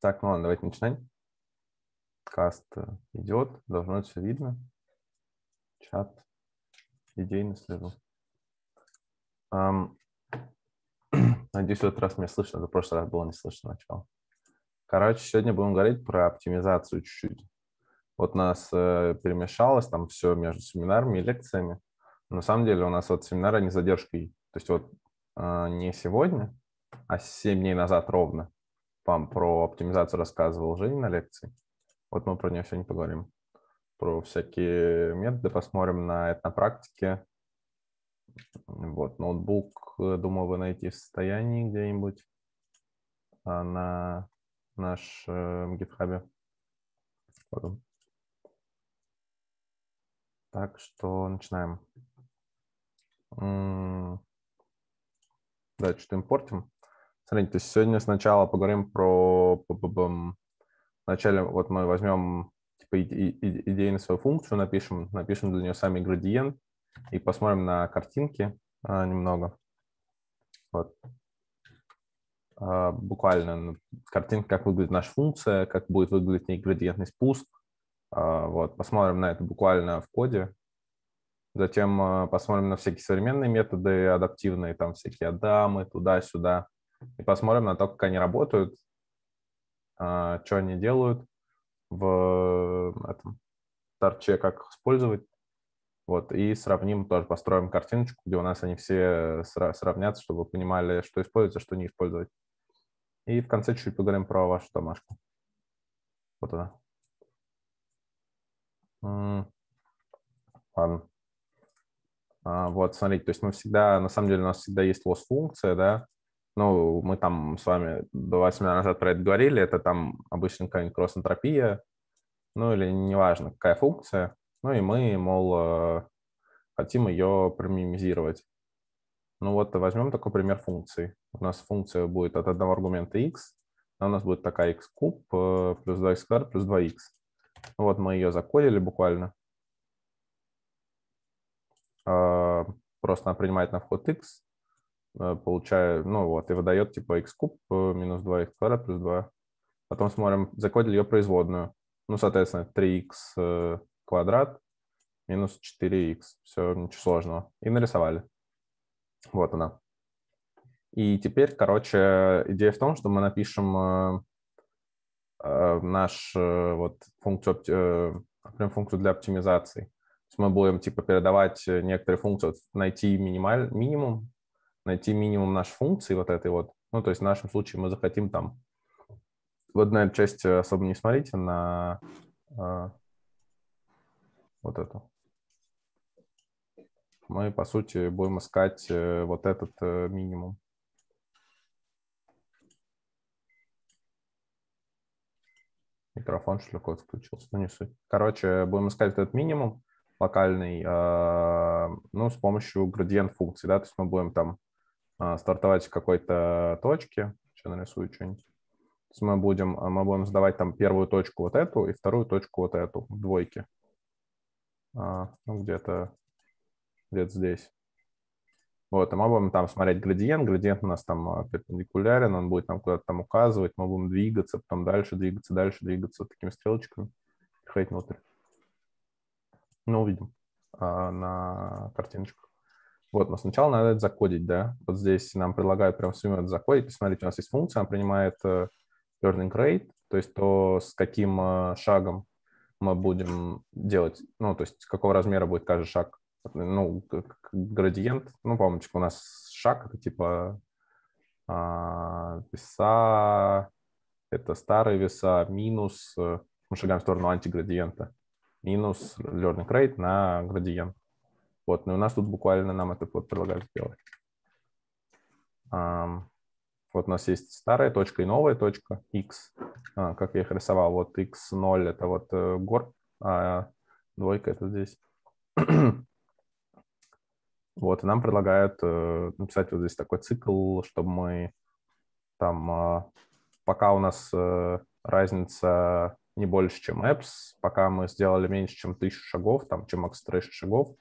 Так, ну ладно, давайте начинать. Каст э, идет, должно все видно. Чат идейно слежу. Um, надеюсь, в этот раз меня слышно, в прошлый раз было не слышно начало. Короче, сегодня будем говорить про оптимизацию чуть-чуть. Вот нас э, перемешалось там все между семинарами и лекциями. на самом деле у нас вот семинары не задержкой. То есть вот э, не сегодня, а 7 дней назад ровно вам про оптимизацию рассказывал Женя на лекции. Вот мы про нее сегодня поговорим. Про всякие методы посмотрим на это на практике. Вот, ноутбук, э, думаю, вы найти в состоянии где-нибудь а, на нашем э, гитхабе. Вот. Так что начинаем. Да, что-то импортим. Смотрите, то есть сегодня сначала поговорим про... Вначале вот мы возьмем типа, на свою функцию, напишем, напишем для нее сами градиент и посмотрим на картинки а, немного. Вот. А, буквально ну, картинка, как выглядит наша функция, как будет выглядеть ней градиентный спуск. А, вот. Посмотрим на это буквально в коде. Затем а, посмотрим на всякие современные методы, адаптивные, там всякие адамы, туда-сюда и посмотрим на то, как они работают, а, что они делают в этом торче, как их использовать. Вот, и сравним, тоже построим картиночку, где у нас они все э, сравнятся, чтобы вы понимали, что использовать, а что не использовать. И в конце чуть поговорим про вашу домашку. Вот она. Ладно. А, вот, смотрите, то есть мы всегда, на самом деле у нас всегда есть loss-функция, да, ну, мы там с вами два семинара назад про это говорили. Это там обычно какая-нибудь кросс-энтропия, ну или неважно, какая функция. Ну и мы, мол, э, хотим ее промимизировать. Ну вот возьмем такой пример функции. У нас функция будет от одного аргумента x, а у нас будет такая x куб э, плюс 2x квадрат плюс 2x. Ну, вот мы ее закодили буквально. Э, просто она принимает на вход x, Э, получая, ну вот, и выдает типа x куб э, минус 2x квадрат плюс 2. Потом смотрим, закодили ее производную. Ну, соответственно, 3x э, квадрат минус 4x. Все, ничего сложного. И нарисовали. Вот она. И теперь, короче, идея в том, что мы напишем наш вот функцию, прям функцию для оптимизации. То есть мы будем типа передавать некоторые функции, найти минималь, минимум найти минимум нашей функции вот этой вот. Ну, то есть в нашем случае мы захотим там... Вот на часть э, особо не смотрите, на э, вот эту. Мы, по сути, будем искать э, вот этот э, минимум. Микрофон, что ли, код включился, ну не суть. Короче, будем искать этот минимум локальный, э, ну, с помощью градиент функции, да, то есть мы будем там а, стартовать с какой-то точки. Сейчас нарисую что-нибудь. То есть мы будем, а, мы будем задавать там первую точку вот эту и вторую точку вот эту двойки, А, ну, где-то где, -то, здесь. Вот, и а мы будем там смотреть градиент. Градиент у нас там перпендикулярен, он будет нам куда-то там указывать. Мы будем двигаться, потом дальше двигаться, дальше двигаться вот такими стрелочками. Приходить внутрь. Ну, увидим а, на картиночку. Вот, но сначала надо это закодить, да. Вот здесь нам предлагают прям всю это закодить. Посмотрите, у нас есть функция, она принимает э, learning rate, то есть то, с каким э, шагом мы будем делать, ну, то есть какого размера будет каждый шаг, ну, градиент, ну, помните, у нас шаг, это типа а, веса, это старые веса, минус, э, мы шагаем в сторону антиградиента, минус learning rate на градиент. Вот, но у нас тут буквально нам это вот предлагают сделать. Вот у нас есть старая точка и новая точка, x, а, как я их рисовал. Вот x0 – это вот э, гор, а двойка – это здесь. Вот, и нам предлагают э, написать вот здесь такой цикл, чтобы мы там, а, пока у нас э, разница не больше, чем apps, пока мы сделали меньше, чем 1000 шагов, там, чем max 3 шагов,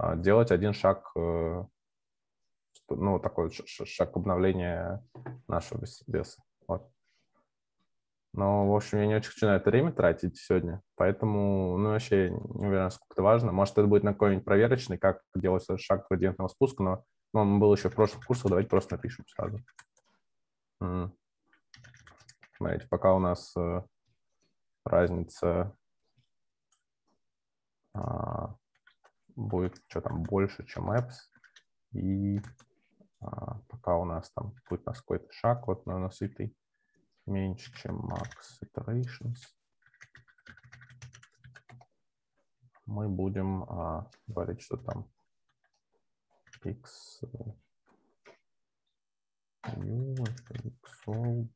а, делать один шаг, э, ну, такой шаг обновления нашего веса. Вот. Но, в общем, я не очень хочу на это время тратить сегодня, поэтому, ну, вообще не уверен, насколько это важно. Может, это будет на какой-нибудь проверочный, как делать этот шаг градиентного спуска, но ну, он был еще в прошлом курсе, давайте просто напишем сразу. Смотрите, пока у нас э, разница а, будет что там больше, чем apps. И а, пока у нас там будет у нас какой-то шаг вот на меньше, чем max iterations. Мы будем а, говорить, что там x new, x old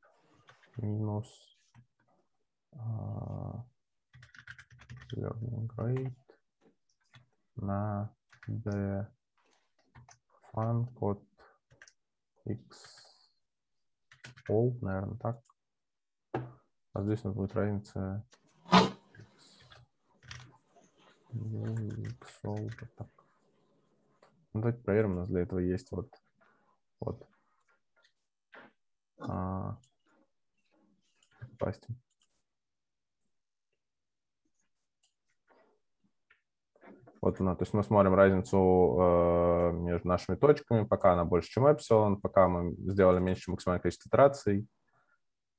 минус а, learning rate на the fun код x all, наверное, так. А здесь у нас будет разница x, x all, вот так. Ну, давайте проверим, у нас для этого есть вот, вот. А, допустим. Вот она, то есть мы смотрим разницу э, между нашими точками, пока она больше, чем эпсилон, пока мы сделали меньше максимальное количество итераций.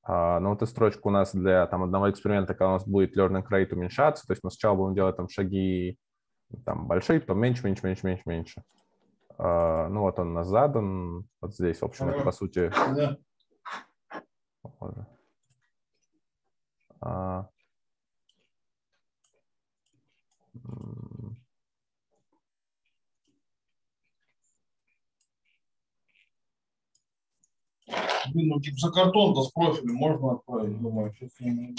А, но ну вот эта строчка у нас для там, одного эксперимента, когда у нас будет learning rate уменьшаться, то есть мы сначала будем делать там шаги там, большие, потом меньше, меньше, меньше, меньше, меньше. А, ну вот он у нас задан, вот здесь, в общем, это, по сути... Вот. А... ну гипсокартон, типа, да с профилем можно отправить, думаю, сейчас я не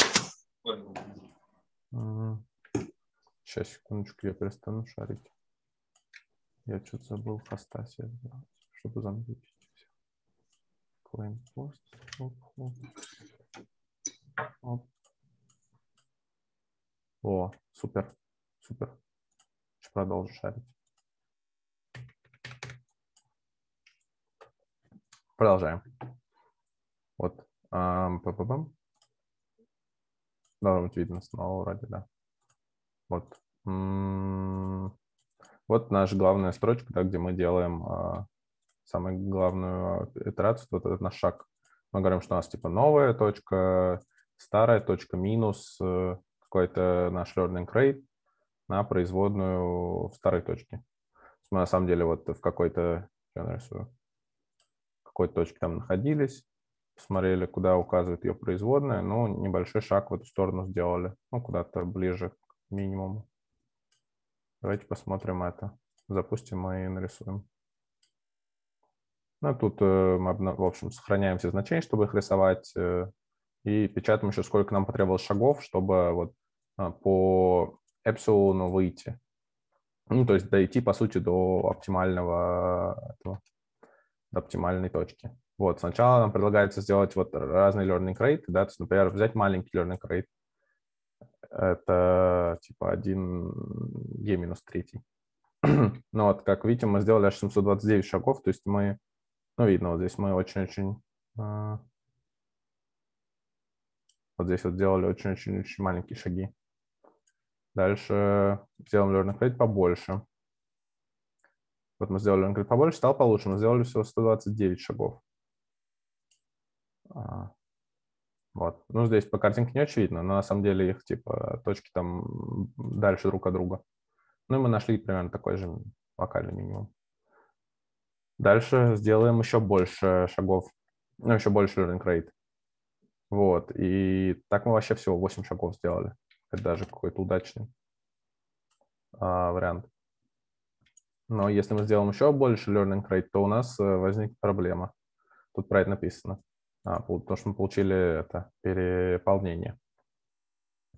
Сейчас, секундочку, я перестану шарить. Я что-то забыл хоста себе чтобы замутить. Claim post. Оп, оп. Оп. О, супер, супер. Продолжу шарить. Продолжаем. Вот. Эм, Да, вот видно снова вроде, да. Вот. Вот наша главная строчка, да, где мы делаем э, самую главную а, итерацию, вот этот наш шаг. Мы говорим, что у нас типа новая точка, старая точка, минус э, какой-то наш learning rate на производную в старой точке. Мы на самом деле вот в какой-то, я нарисую, в какой точке там находились, посмотрели, куда указывает ее производная, ну, небольшой шаг в эту сторону сделали, ну, куда-то ближе к минимуму. Давайте посмотрим это. Запустим и нарисуем. Ну, тут э, мы, в общем, сохраняем все значения, чтобы их рисовать, э, и печатаем еще, сколько нам потребовалось шагов, чтобы вот э, по эпсилону выйти. Ну, то есть дойти, по сути, до оптимального, этого, до оптимальной точки. Вот, сначала нам предлагается сделать вот разные learning rate, да, то есть, например, взять маленький learning rate, это типа 1 e минус 3. ну вот, как видите, мы сделали 729 шагов, то есть мы, ну видно, вот здесь мы очень-очень, а, вот здесь вот сделали очень-очень-очень маленькие шаги. Дальше сделаем learning rate побольше. Вот мы сделали learning rate побольше, стал получше, мы сделали всего 129 шагов. А, вот. Ну, здесь по картинке не очевидно, но на самом деле их, типа, точки там дальше друг от друга. Ну, и мы нашли примерно такой же локальный минимум. Дальше сделаем еще больше шагов, ну, еще больше learning rate. Вот, и так мы вообще всего 8 шагов сделали. Это даже какой-то удачный а, вариант. Но если мы сделаем еще больше learning rate, то у нас э, возникнет проблема. Тут про это написано. А, потому что мы получили это переполнение.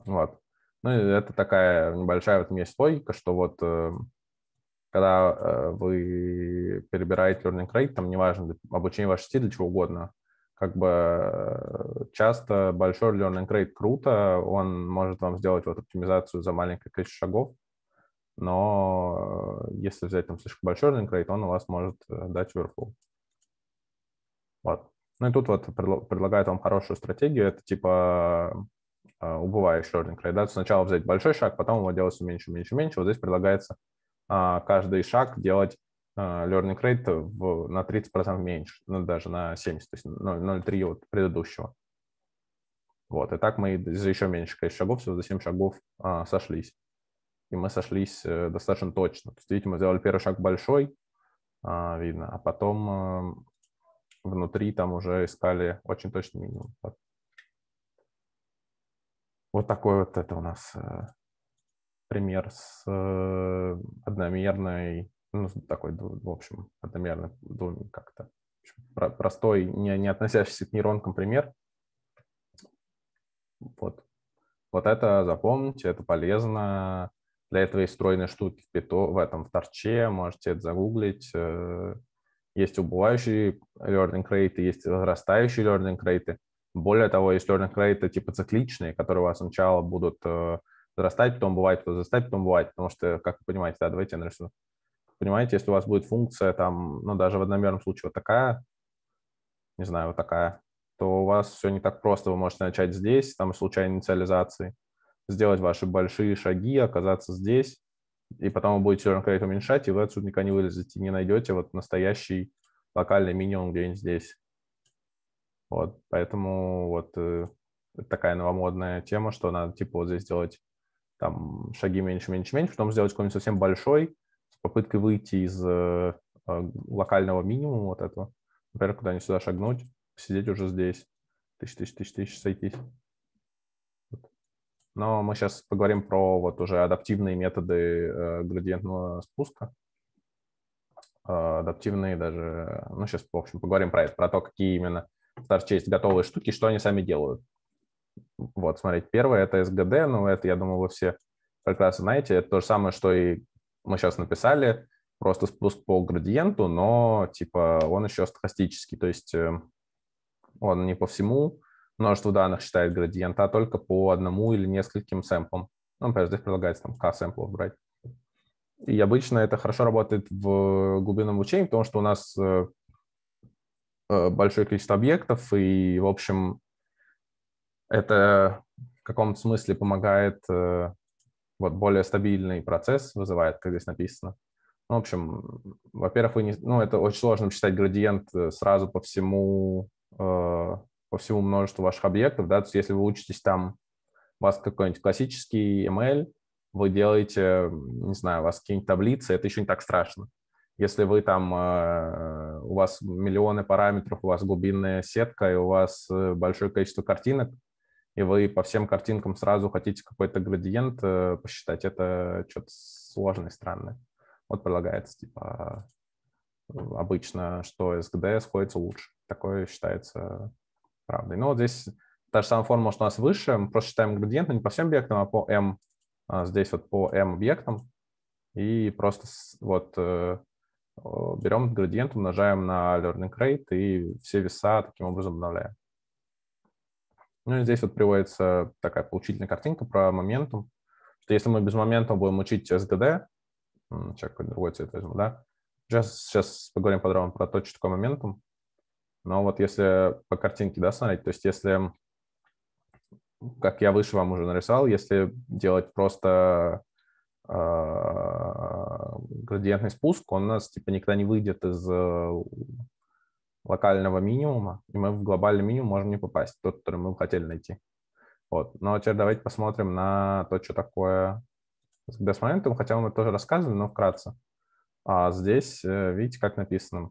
Вот. Ну, это такая небольшая в этом есть логика, что вот э, когда э, вы перебираете learning rate, там неважно, обучение вашей сети для чего угодно, как бы э, часто большой learning rate круто, он может вам сделать вот оптимизацию за маленькое количество шагов, но если взять там слишком большой learning rate, он у вас может дать overflow. Вот. Ну и тут вот предлагают вам хорошую стратегию, это типа а, убывающий ординг рейд. Да? Сначала взять большой шаг, потом его делать все меньше, меньше, меньше. Вот здесь предлагается а, каждый шаг делать а, learning rate в, на 30% меньше, ну, даже на 70, то есть 0,3 от предыдущего. Вот, и так мы за еще меньше количество шагов, всего за 7 шагов а, сошлись. И мы сошлись э, достаточно точно. То есть, видите, мы сделали первый шаг большой, а, видно, а потом внутри там уже искали очень точный минимум. Вот, такой вот это у нас э, пример с э, одномерной, ну, такой, в общем, одномерной как-то. Простой, не, не относящийся к нейронкам пример. Вот. Вот это запомните, это полезно. Для этого есть стройные штуки в, пито, в этом в торче, можете это загуглить. Э, есть убывающие learning rate, есть возрастающие learning rate. Более того, есть learning rate типа цикличные, которые у вас сначала будут э, возрастать, потом бывает возрастать, потом бывает, потому что, как вы понимаете, да, давайте я нарисую. Понимаете, если у вас будет функция там, ну, даже в одномерном случае вот такая, не знаю, вот такая, то у вас все не так просто. Вы можете начать здесь, там, случайной инициализации, сделать ваши большие шаги, оказаться здесь, и потом вы будете return rate уменьшать, и вы отсюда никогда не вылезете, не найдете вот настоящий локальный минимум где-нибудь здесь. Вот, поэтому вот э, такая новомодная тема, что надо типа вот здесь сделать там шаги меньше, меньше, меньше, потом сделать какой-нибудь совсем большой с попыткой выйти из э, э локального минимума вот этого, например, куда-нибудь сюда шагнуть, сидеть уже здесь, тысяч, тысяч, тысяч, тысяч сойтись. Но мы сейчас поговорим про вот уже адаптивные методы э, градиентного спуска. Э, адаптивные даже... Ну, сейчас, в общем, поговорим про это, про то, какие именно старче есть готовые штуки, что они сами делают. Вот, смотрите, первое — это SGD, ну, это, я думаю, вы все прекрасно знаете. Это то же самое, что и мы сейчас написали, просто спуск по градиенту, но, типа, он еще стохастический, то есть э, он не по всему множество ну, а данных считает градиент, а только по одному или нескольким сэмплам. Ну, например, здесь предлагается там k сэмплов брать. И обычно это хорошо работает в глубинном обучении, потому что у нас э, э, большое количество объектов, и, в общем, это в каком-то смысле помогает э, вот более стабильный процесс вызывает, как здесь написано. Ну, в общем, во-первых, вы не, ну, это очень сложно считать градиент сразу по всему, по всему множеству ваших объектов, да, то есть если вы учитесь там, у вас какой-нибудь классический ML, вы делаете, не знаю, у вас какие-нибудь таблицы, это еще не так страшно. Если вы там, э, у вас миллионы параметров, у вас глубинная сетка, и у вас э, большое количество картинок, и вы по всем картинкам сразу хотите какой-то градиент э, посчитать, это что-то сложное странное. Вот предлагается, типа, обычно, что SGD сходится лучше. Такое считается правдой. Но ну, вот здесь та же самая формула, что у нас выше. Мы просто считаем градиенты не по всем объектам, а по m. А здесь вот по m объектам. И просто вот э, берем градиент, умножаем на learning rate и все веса таким образом обновляем. Ну и здесь вот приводится такая поучительная картинка про моментум, что если мы без момента будем учить SGD, сейчас какой-то другой цвет возьму, да, сейчас, сейчас поговорим подробно про то, что такое моментум, но вот если по картинке, да, смотреть, то есть если, как я выше вам уже нарисовал, если делать просто а, градиентный спуск, он у нас типа никогда не выйдет из э, локального минимума, и мы в глобальный минимум можем не попасть, тот, который мы хотели найти. Вот. Но теперь давайте посмотрим на то, что такое с градиентным, хотя мы тоже рассказывали, но вкратце. А здесь э, видите, как написано.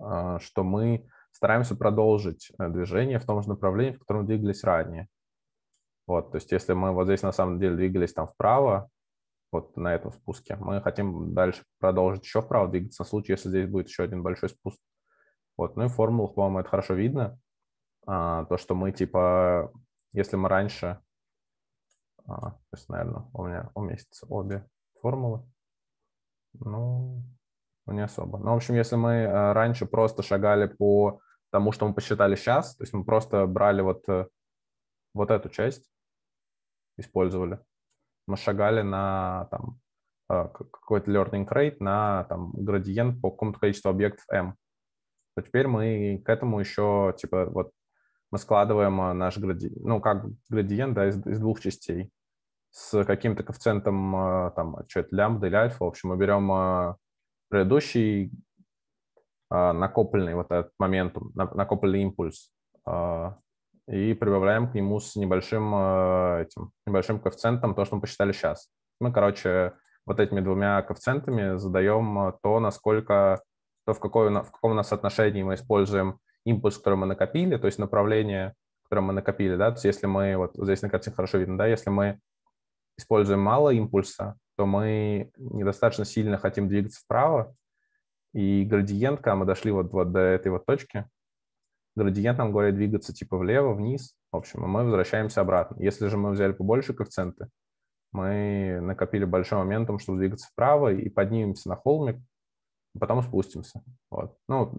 А, что мы стараемся продолжить э, движение в том же направлении, в котором двигались ранее. Вот, то есть если мы вот здесь на самом деле двигались там вправо, вот на этом спуске, мы хотим дальше продолжить еще вправо двигаться, в случае, если здесь будет еще один большой спуск. Вот, ну и в формулах, по-моему, это хорошо видно, а, то, что мы типа, если мы раньше, а, то есть, наверное, у меня уместятся обе формулы, ну, ну, не особо. Ну, в общем, если мы э, раньше просто шагали по тому, что мы посчитали сейчас, то есть мы просто брали вот, э, вот эту часть, использовали. Мы шагали на там, э, какой-то learning rate, на там, градиент по какому-то количеству объектов m. То теперь мы к этому еще, типа, вот мы складываем наш градиент, ну, как градиент, да, из, из двух частей с каким-то коэффициентом, там, что это, лямбда или альфа. В общем, мы берем предыдущий а, накопленный вот этот момент, накопленный импульс, а, и прибавляем к нему с небольшим а, этим, небольшим коэффициентом то, что мы посчитали сейчас. Мы, короче, вот этими двумя коэффициентами задаем то, насколько, то, в, какой, в каком у нас отношении мы используем импульс, который мы накопили, то есть направление, которое мы накопили, да, то есть если мы, вот здесь на картинке хорошо видно, да, если мы используем мало импульса, то мы недостаточно сильно хотим двигаться вправо, и градиент, когда а мы дошли вот, вот до этой вот точки, градиент нам говорит двигаться типа влево, вниз, в общем, и мы возвращаемся обратно. Если же мы взяли побольше коэффициенты, мы накопили большой моментом чтобы двигаться вправо, и поднимемся на холмик, потом спустимся. Вот. Ну,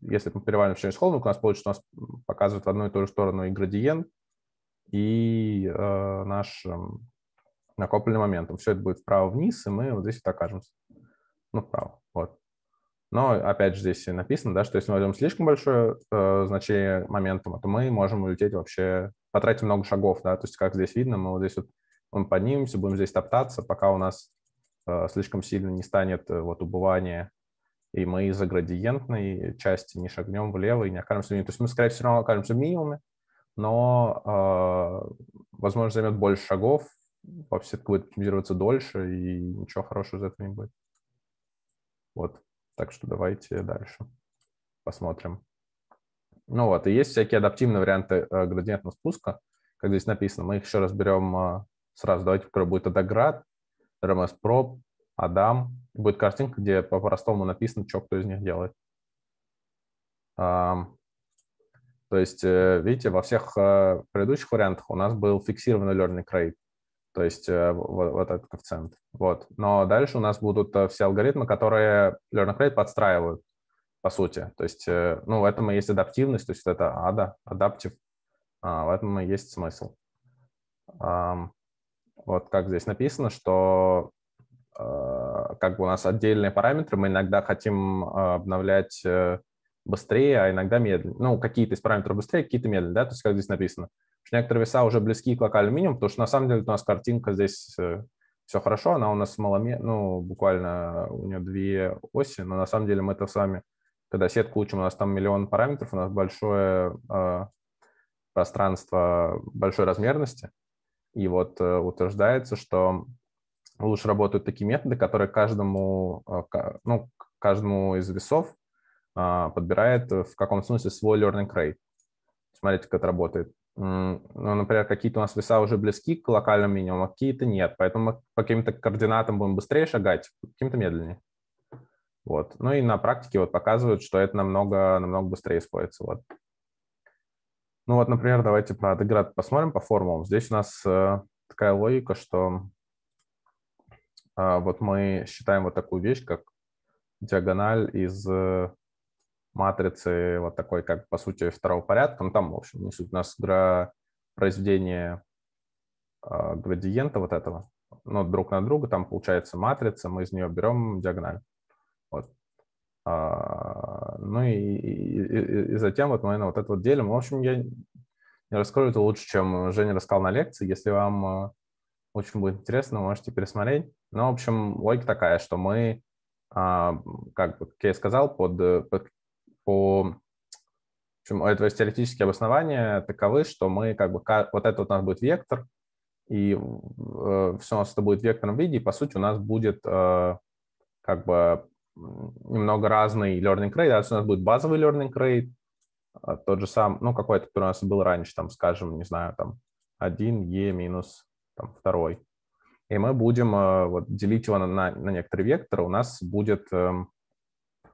если мы переваливаем через холмик, у нас получится, у нас показывает в одну и ту же сторону и градиент, и э, наш эм, накопленный моментом. Все это будет вправо-вниз, и мы вот здесь вот окажемся. Ну, вправо. Вот. Но, опять же, здесь написано, да, что если мы возьмем слишком большое э, значение моментума, то мы можем улететь вообще, потратить много шагов, да, то есть, как здесь видно, мы вот здесь вот мы поднимемся, будем здесь топтаться, пока у нас э, слишком сильно не станет э, вот убывание, и мы из-за градиентной части не шагнем влево и не окажемся в То есть мы, скорее всего, окажемся в минимуме, но, э, возможно, займет больше шагов, офсет будет оптимизироваться дольше, и ничего хорошего из этого не будет. Вот, так что давайте дальше посмотрим. Ну вот, и есть всякие адаптивные варианты э, градиентного спуска, как здесь написано. Мы их еще разберем э, сразу. Давайте который будет Адаград, RMS Prop, Адам. Будет картинка, где по-простому написано, что кто из них делает. То есть, э, видите, во всех предыдущих вариантах у нас был фиксированный learning rate то есть э, вот, вот этот коэффициент. Вот. Но дальше у нас будут э, все алгоритмы, которые learning rate подстраивают, по сути. То есть, э, ну, в этом и есть адаптивность, то есть это ада, адаптив, а, в этом и есть смысл. Вот как здесь написано, что как бы у нас отдельные параметры, мы иногда хотим а, обновлять быстрее, а иногда медленнее. Ну, какие-то из параметров быстрее, какие-то медленнее, да, то есть как здесь написано некоторые веса уже близки к локальному минимуму, потому что на самом деле у нас картинка здесь э, все хорошо, она у нас маломе, ну, буквально у нее две оси, но на самом деле мы это с вами, когда сетку учим, у нас там миллион параметров, у нас большое э, пространство большой размерности, и вот э, утверждается, что лучше работают такие методы, которые каждому, э, ну, каждому из весов э, подбирает э, в каком смысле свой learning rate. Смотрите, как это работает ну, например, какие-то у нас веса уже близки к локальному минимуму, а какие-то нет. Поэтому мы по каким-то координатам будем быстрее шагать, по каким-то медленнее. Вот. Ну и на практике вот показывают, что это намного, намного быстрее используется. Вот. Ну вот, например, давайте про деград посмотрим по формулам. Здесь у нас э, такая логика, что а, вот мы считаем вот такую вещь, как диагональ из э, матрицы вот такой, как по сути второго порядка, ну там, в общем, у нас игра произведение э, а, градиента вот этого, ну, друг на друга, там получается матрица, мы из нее берем диагональ. Вот. А, ну и, и, и затем вот мы на вот это вот делим. В общем, я не раскрою это лучше, чем Женя рассказал на лекции. Если вам а, очень будет интересно, можете пересмотреть. Ну, в общем, логика такая, что мы, а, как как я сказал, под, под по общем, а, то есть теоретические обоснования таковы, что мы как бы, вот это вот у нас будет вектор, и э, все у нас это будет в векторном виде, и по сути у нас будет э, как бы немного разный learning rate, а у нас будет базовый learning rate, а, тот же сам, ну, какой-то, который у нас был раньше, там, скажем, не знаю, там, 1, e минус, там, второй. И мы будем э, вот делить его на, на некоторые векторы, у нас будет, эм,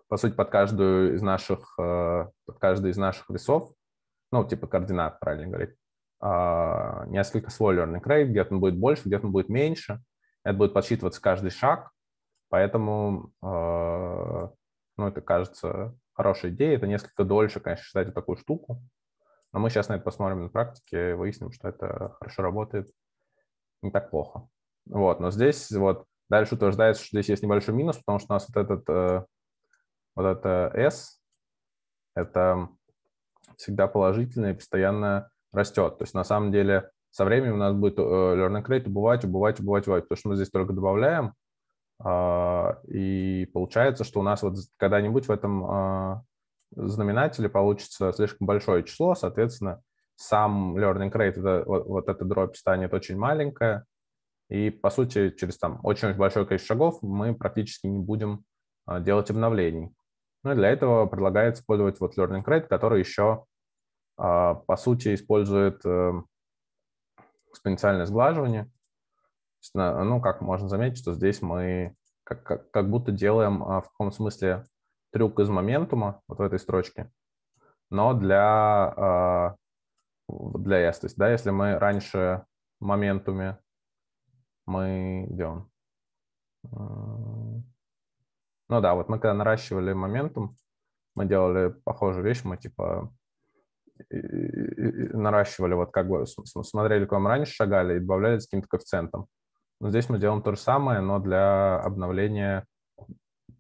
по сути, под каждую из наших, э, под каждый из наших весов, ну, типа координат, правильно говорить, а, несколько свой learning rate, где-то он будет больше, где-то он будет меньше. Это будет подсчитываться каждый шаг, поэтому, э, ну, это кажется хорошей идеей. Это несколько дольше, конечно, считать вот такую штуку, но мы сейчас на это посмотрим на практике, выясним, что это хорошо работает, не так плохо. Вот, но здесь вот дальше утверждается, что здесь есть небольшой минус, потому что у нас вот этот э, вот это S, это всегда положительное и постоянно растет. То есть на самом деле со временем у нас будет э, learning rate убывать, убывать, убывать, убывать, потому что мы здесь только добавляем, а, и получается, что у нас вот когда-нибудь в этом а, знаменателе получится слишком большое число, соответственно, сам learning rate, это, вот, вот эта дробь станет очень маленькая, и, по сути, через там очень-очень большое количество шагов мы практически не будем а, делать обновлений. Ну и для этого предлагается использовать вот Learning Rate, который еще, а, по сути, использует э, экспоненциальное сглаживание. Ну, как можно заметить, что здесь мы как, как, как будто делаем а, в каком смысле трюк из моментума вот в этой строчке, но для, а, для S. То есть, да, если мы раньше в моментуме мы идем ну да, вот мы когда наращивали моментом, мы делали похожую вещь, мы типа наращивали, вот как бы смотрели, к вам раньше шагали и добавляли с каким-то коэффициентом. Но здесь мы делаем то же самое, но для обновления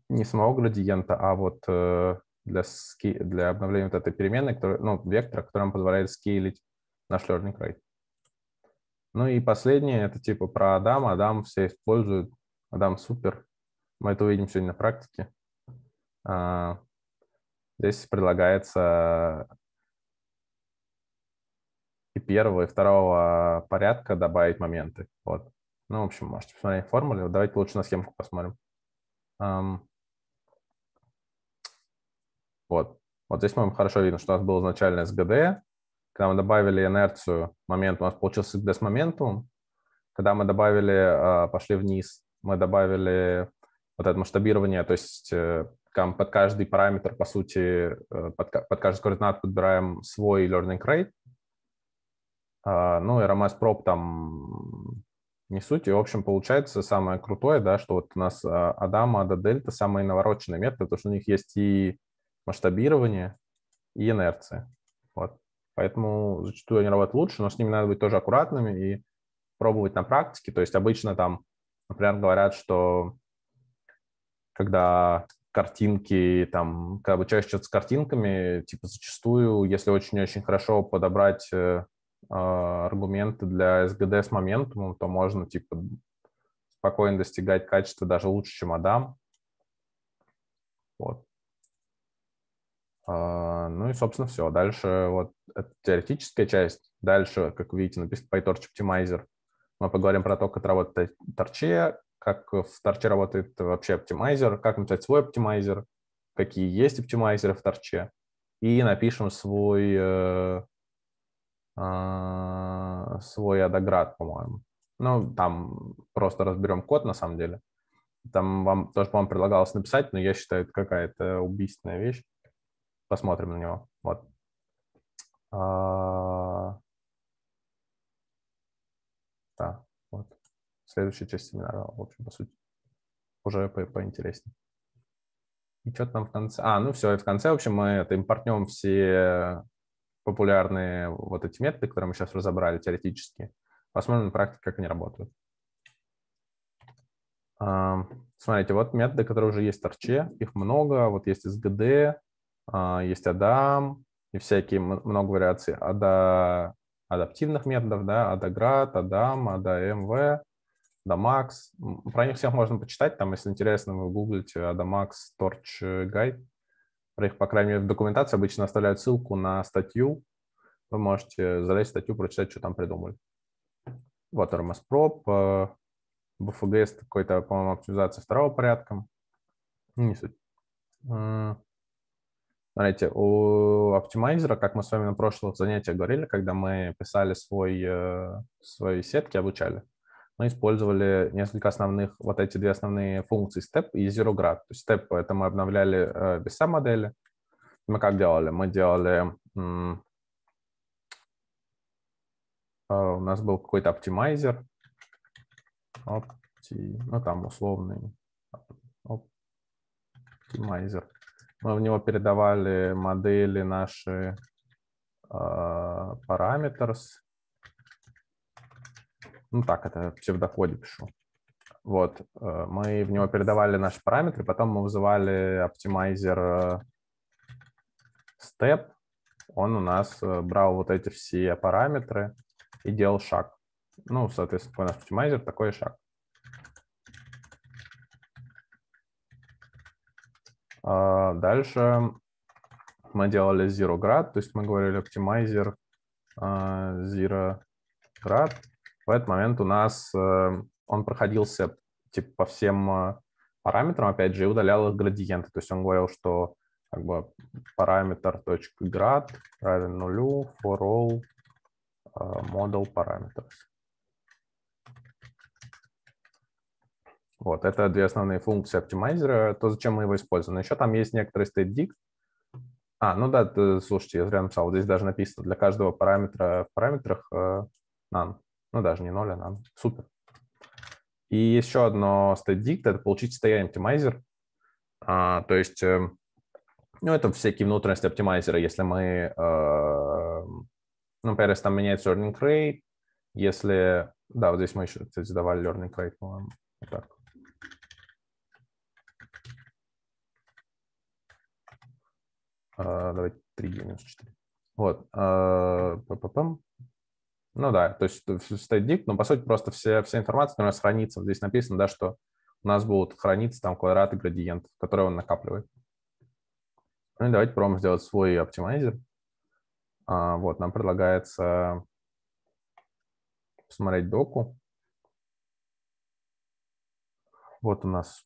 не самого градиента, а вот э, для, ски, для обновления вот этой переменной, который, ну, вектора, который нам позволяет скейлить наш learning rate. Ну и последнее, это типа про адама, Адам все используют. Адам супер. Мы это увидим сегодня на практике. А, здесь предлагается и первого, и второго порядка добавить моменты. Вот. Ну, в общем, можете посмотреть формулы. Давайте лучше на схемку посмотрим. Вот. Вот здесь мы хорошо видно, что у нас было изначально СГД. Когда мы добавили инерцию, момент у нас получился с моментом, Когда мы добавили, а, пошли вниз, мы добавили вот это масштабирование, то есть э, под каждый параметр, по сути, э, под, под каждый координат подбираем свой learning rate, а, ну и RMS Prop там не суть. И, в общем, получается самое крутое, да, что вот у нас а, Адама, Ада Дельта самые навороченные методы, потому что у них есть и масштабирование, и инерция. Вот. Поэтому зачастую они работают лучше, но с ними надо быть тоже аккуратными и пробовать на практике. То есть обычно там, например, говорят, что когда картинки, там, когда обучаешь что-то с картинками, типа зачастую, если очень-очень хорошо подобрать э, а, аргументы для SGD с моментом, то можно, типа, спокойно достигать качества даже лучше, чем Адам. Вот. А, ну и, собственно, все. Дальше вот теоретическая часть. Дальше, как вы видите, написано PyTorch Optimizer. Мы поговорим про то, как работает торче, как в торче работает вообще оптимайзер, как написать свой оптимайзер, какие есть оптимайзеры в торче, и напишем свой, э, э, свой адоград, по-моему. Ну, там просто разберем код, на самом деле. Там вам тоже, по-моему, предлагалось написать, но я считаю, это какая-то убийственная вещь. Посмотрим на него. Вот. А, следующая часть семинара, в общем, по сути, уже по поинтереснее. И что там в конце? А, ну все, и в конце, в общем, мы это импортнем все популярные вот эти методы, которые мы сейчас разобрали теоретически. Посмотрим на практике, как они работают. А, смотрите, вот методы, которые уже есть в торче, их много. Вот есть SGD, а, есть Адам и всякие много вариаций ада, адаптивных методов, да, Адаград, Адам, АДМВ. Damax. Про них всех можно почитать, там, если интересно, вы гуглите Damax Torch Guide. Про их, по крайней мере, в документации обычно оставляют ссылку на статью. Вы можете залезть в статью, прочитать, что там придумали. Вот RMS Prop, BFGS какой-то, по-моему, оптимизация второго порядка. Не суть. Знаете, у оптимайзера, как мы с вами на прошлых занятиях говорили, когда мы писали свой, э, свои сетки, обучали, мы использовали несколько основных, вот эти две основные функции Step и Zero Grad. То есть Step — это мы обновляли э, веса модели. Мы как делали? Мы делали... Э, у нас был какой-то оптимайзер, опти, ну там условный оптимайзер. Мы в него передавали модели наши параметры. Э, параметрс, ну так, это псевдокоде пишу. Вот, э, мы в него передавали наши параметры, потом мы вызывали оптимайзер э, step, он у нас э, брал вот эти все параметры и делал шаг. Ну, соответственно, у нас оптимайзер, такой шаг. А, дальше мы делали zero grad, то есть мы говорили оптимайзер zero grad в этот момент у нас э, он проходился типа, по всем э, параметрам, опять же, и удалял их градиенты. То есть он говорил, что как бы параметр .grad равен нулю for all э, model parameters. Вот, это две основные функции оптимайзера, то, зачем мы его используем. Но еще там есть некоторый state dict. А, ну да, слушайте, я зря написал, здесь даже написано для каждого параметра в параметрах none ну даже не 0, а супер. И еще одно StateDict – это получить состояние оптимайзер. А, то есть, э, ну, это всякие внутренности оптимайзера. Если мы, э, ну, например, если там меняется learning rate, если, да, вот здесь мы еще, кстати, давали learning rate, по-моему, вот так. Э, давайте 3 минус 4. Вот. Э, ну да, то есть стоит дип, но по сути просто все вся информация, которая хранится, здесь написано, да, что у нас будут храниться там квадраты, градиент, которые он накапливает. Ну и давайте пробуем сделать свой оптимайзер. А, вот, нам предлагается посмотреть доку. Вот у нас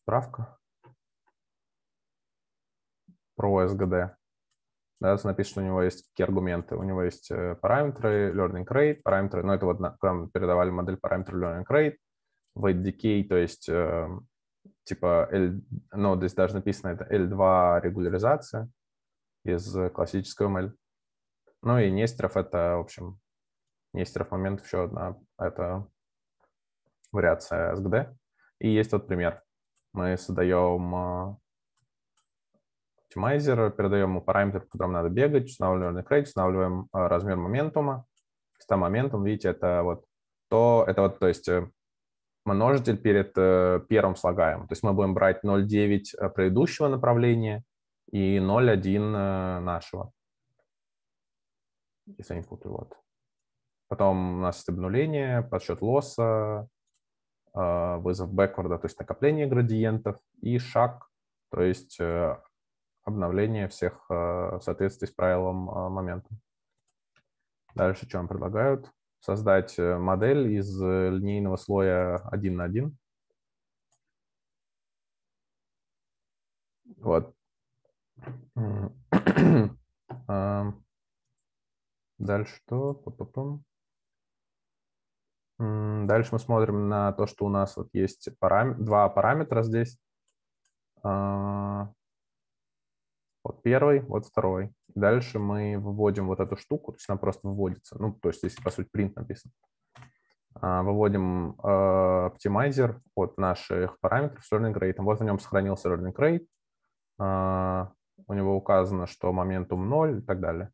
справка про СГД да, написано, у него есть какие аргументы. У него есть э, параметры, learning rate, параметры, ну, это вот нам передавали модель параметра learning rate, weight decay, то есть э, типа L, ну, здесь даже написано это L2 регуляризация из классического ML. Ну и Нестеров это, в общем, Нестеров момент еще одна, это вариация SGD. И есть вот пример. Мы создаем э, оптимайзер, передаем ему параметр, по которому надо бегать, устанавливаем рейт, устанавливаем э, размер моментума. С моментом, видите, это вот то, это вот, то есть э, множитель перед э, первым слагаемым. То есть мы будем брать 0,9 предыдущего направления и 0,1 нашего. Если не путаю, вот. Потом у нас обнуление, подсчет лосса, вызов бэкварда, то есть накопление градиентов, и шаг, то есть обновление всех э, в соответствии с правилом э, момента. Дальше что нам предлагают? Создать э, модель из линейного слоя 1 на 1. Вот. Дальше что? Дальше мы смотрим на то, что у нас вот есть парам... два параметра здесь. Вот первый, вот второй. Дальше мы выводим вот эту штуку, то есть она просто выводится. Ну, то есть здесь, по сути, print написан. А, выводим э, оптимайзер от наших параметров с learning rate. Вот в нем сохранился learning rate. А, у него указано, что моментум 0 и так далее.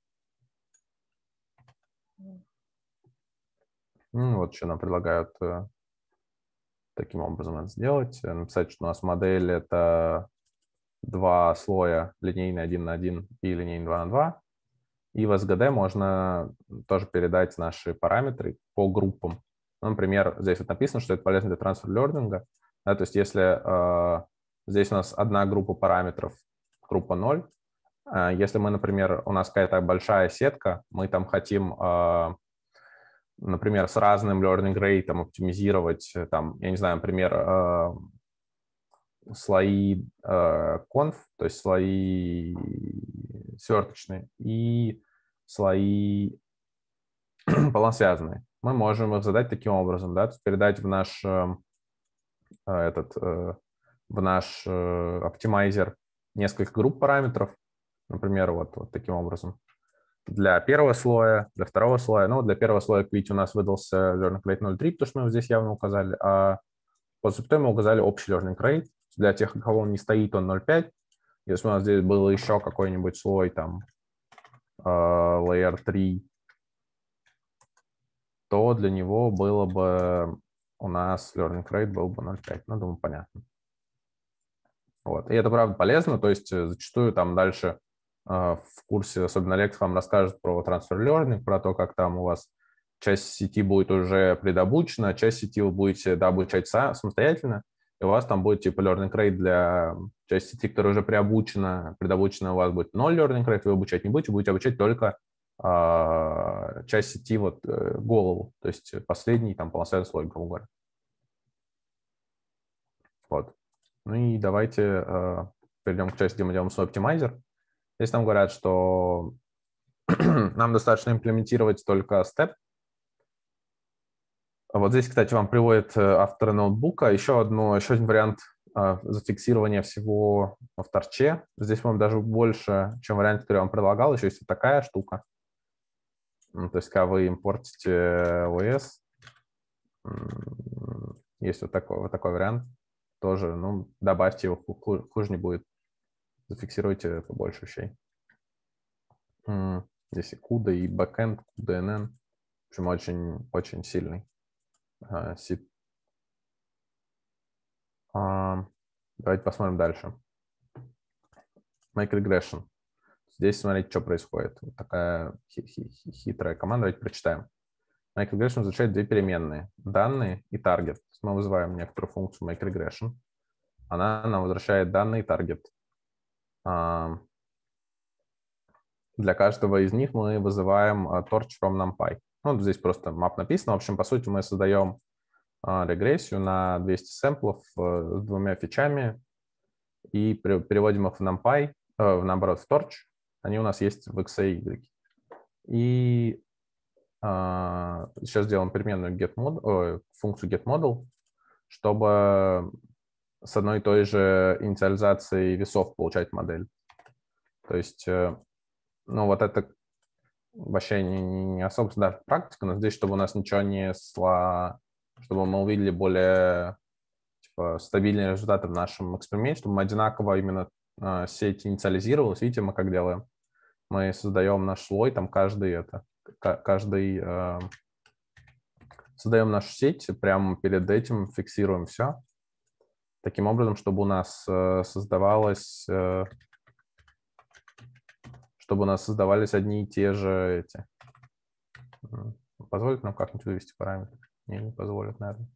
Ну, вот еще нам предлагают э, таким образом это сделать. Э, написать, что у нас модель — это два слоя, линейный 1 на 1 и линейный 2 на 2. И в SGD можно тоже передать наши параметры по группам. Ну, например, здесь вот написано, что это полезно для transfer лернинга. Да, то есть если э, здесь у нас одна группа параметров, группа 0, э, если мы, например, у нас какая-то большая сетка, мы там хотим, э, например, с разным learning rate там, оптимизировать, э, там, я не знаю, например, э, слои э, конф, то есть слои сверточные и слои полносвязанные. Мы можем их задать таким образом, да, передать в наш эм, э, этот э, в наш оптимайзер несколько групп параметров, например, вот, вот таким образом. Для первого слоя, для второго слоя, ну, для первого слоя ведь у нас выдался learning rate 0.3, потому что мы его здесь явно указали, а после запятой мы указали общий learning rate, для тех, у кого он не стоит, он 0.5. Если у нас здесь был еще какой-нибудь слой там а, layer 3, то для него было бы у нас learning rate был бы 0.5. Ну, думаю, понятно. Вот. И это, правда, полезно. То есть э, зачастую там дальше э, в курсе, особенно Лекс вам расскажет про transfer learning, про то, как там у вас часть сети будет уже предобучена, часть сети вы будете обучать самостоятельно и у вас там будет типа learning rate для части сети, которая уже приобучена предобучена, у вас будет 0 learning rate, вы обучать не будете, будете обучать только э, часть сети, вот э, голову, то есть последний там полноценный слой, грубо говоря. Вот. Ну и давайте э, перейдем к части, где мы делаем свой оптимайзер. Здесь нам говорят, что нам достаточно имплементировать только степ, а вот здесь, кстати, вам приводит э, автор ноутбука. Еще, одно, еще один вариант а, зафиксирования всего в торче. Здесь, по-моему, даже больше, чем вариант, который я вам предлагал. Еще есть вот такая штука. Ну, то есть, когда вы импортите OS, э, есть вот такой, вот такой вариант. Тоже, ну, добавьте его, хуже не будет. Зафиксируйте побольше вещей. Здесь и CUDA, и backend, QDNN. В общем, очень, очень сильный. А, давайте посмотрим дальше. Make Здесь смотрите, что происходит. Вот такая хитрая команда. Давайте прочитаем. Make regression две переменные. Данные и таргет. Мы вызываем некоторую функцию make Она нам возвращает данные и таргет. А, для каждого из них мы вызываем torch а, from numpy. Ну, здесь просто map написано. В общем, по сути, мы создаем а, регрессию на 200 сэмплов э, с двумя фичами и переводим их в NumPy, э, наоборот, в Torch. Они у нас есть в X и э, сейчас сделаем переменную getModel, э, функцию getModel, чтобы с одной и той же инициализацией весов получать модель. То есть, э, ну, вот это вообще не, не особо да, практика, но здесь, чтобы у нас ничего не сло... чтобы мы увидели более типа, стабильные результаты в нашем эксперименте, чтобы мы одинаково именно э, сеть инициализировалась. Видите, мы как делаем? Мы создаем наш слой, там каждый это, каждый... Э, создаем нашу сеть, прямо перед этим фиксируем все. Таким образом, чтобы у нас э, создавалась... Э, чтобы у нас создавались одни и те же эти. Позволит нам как-нибудь вывести параметры? Не, не позволит, наверное.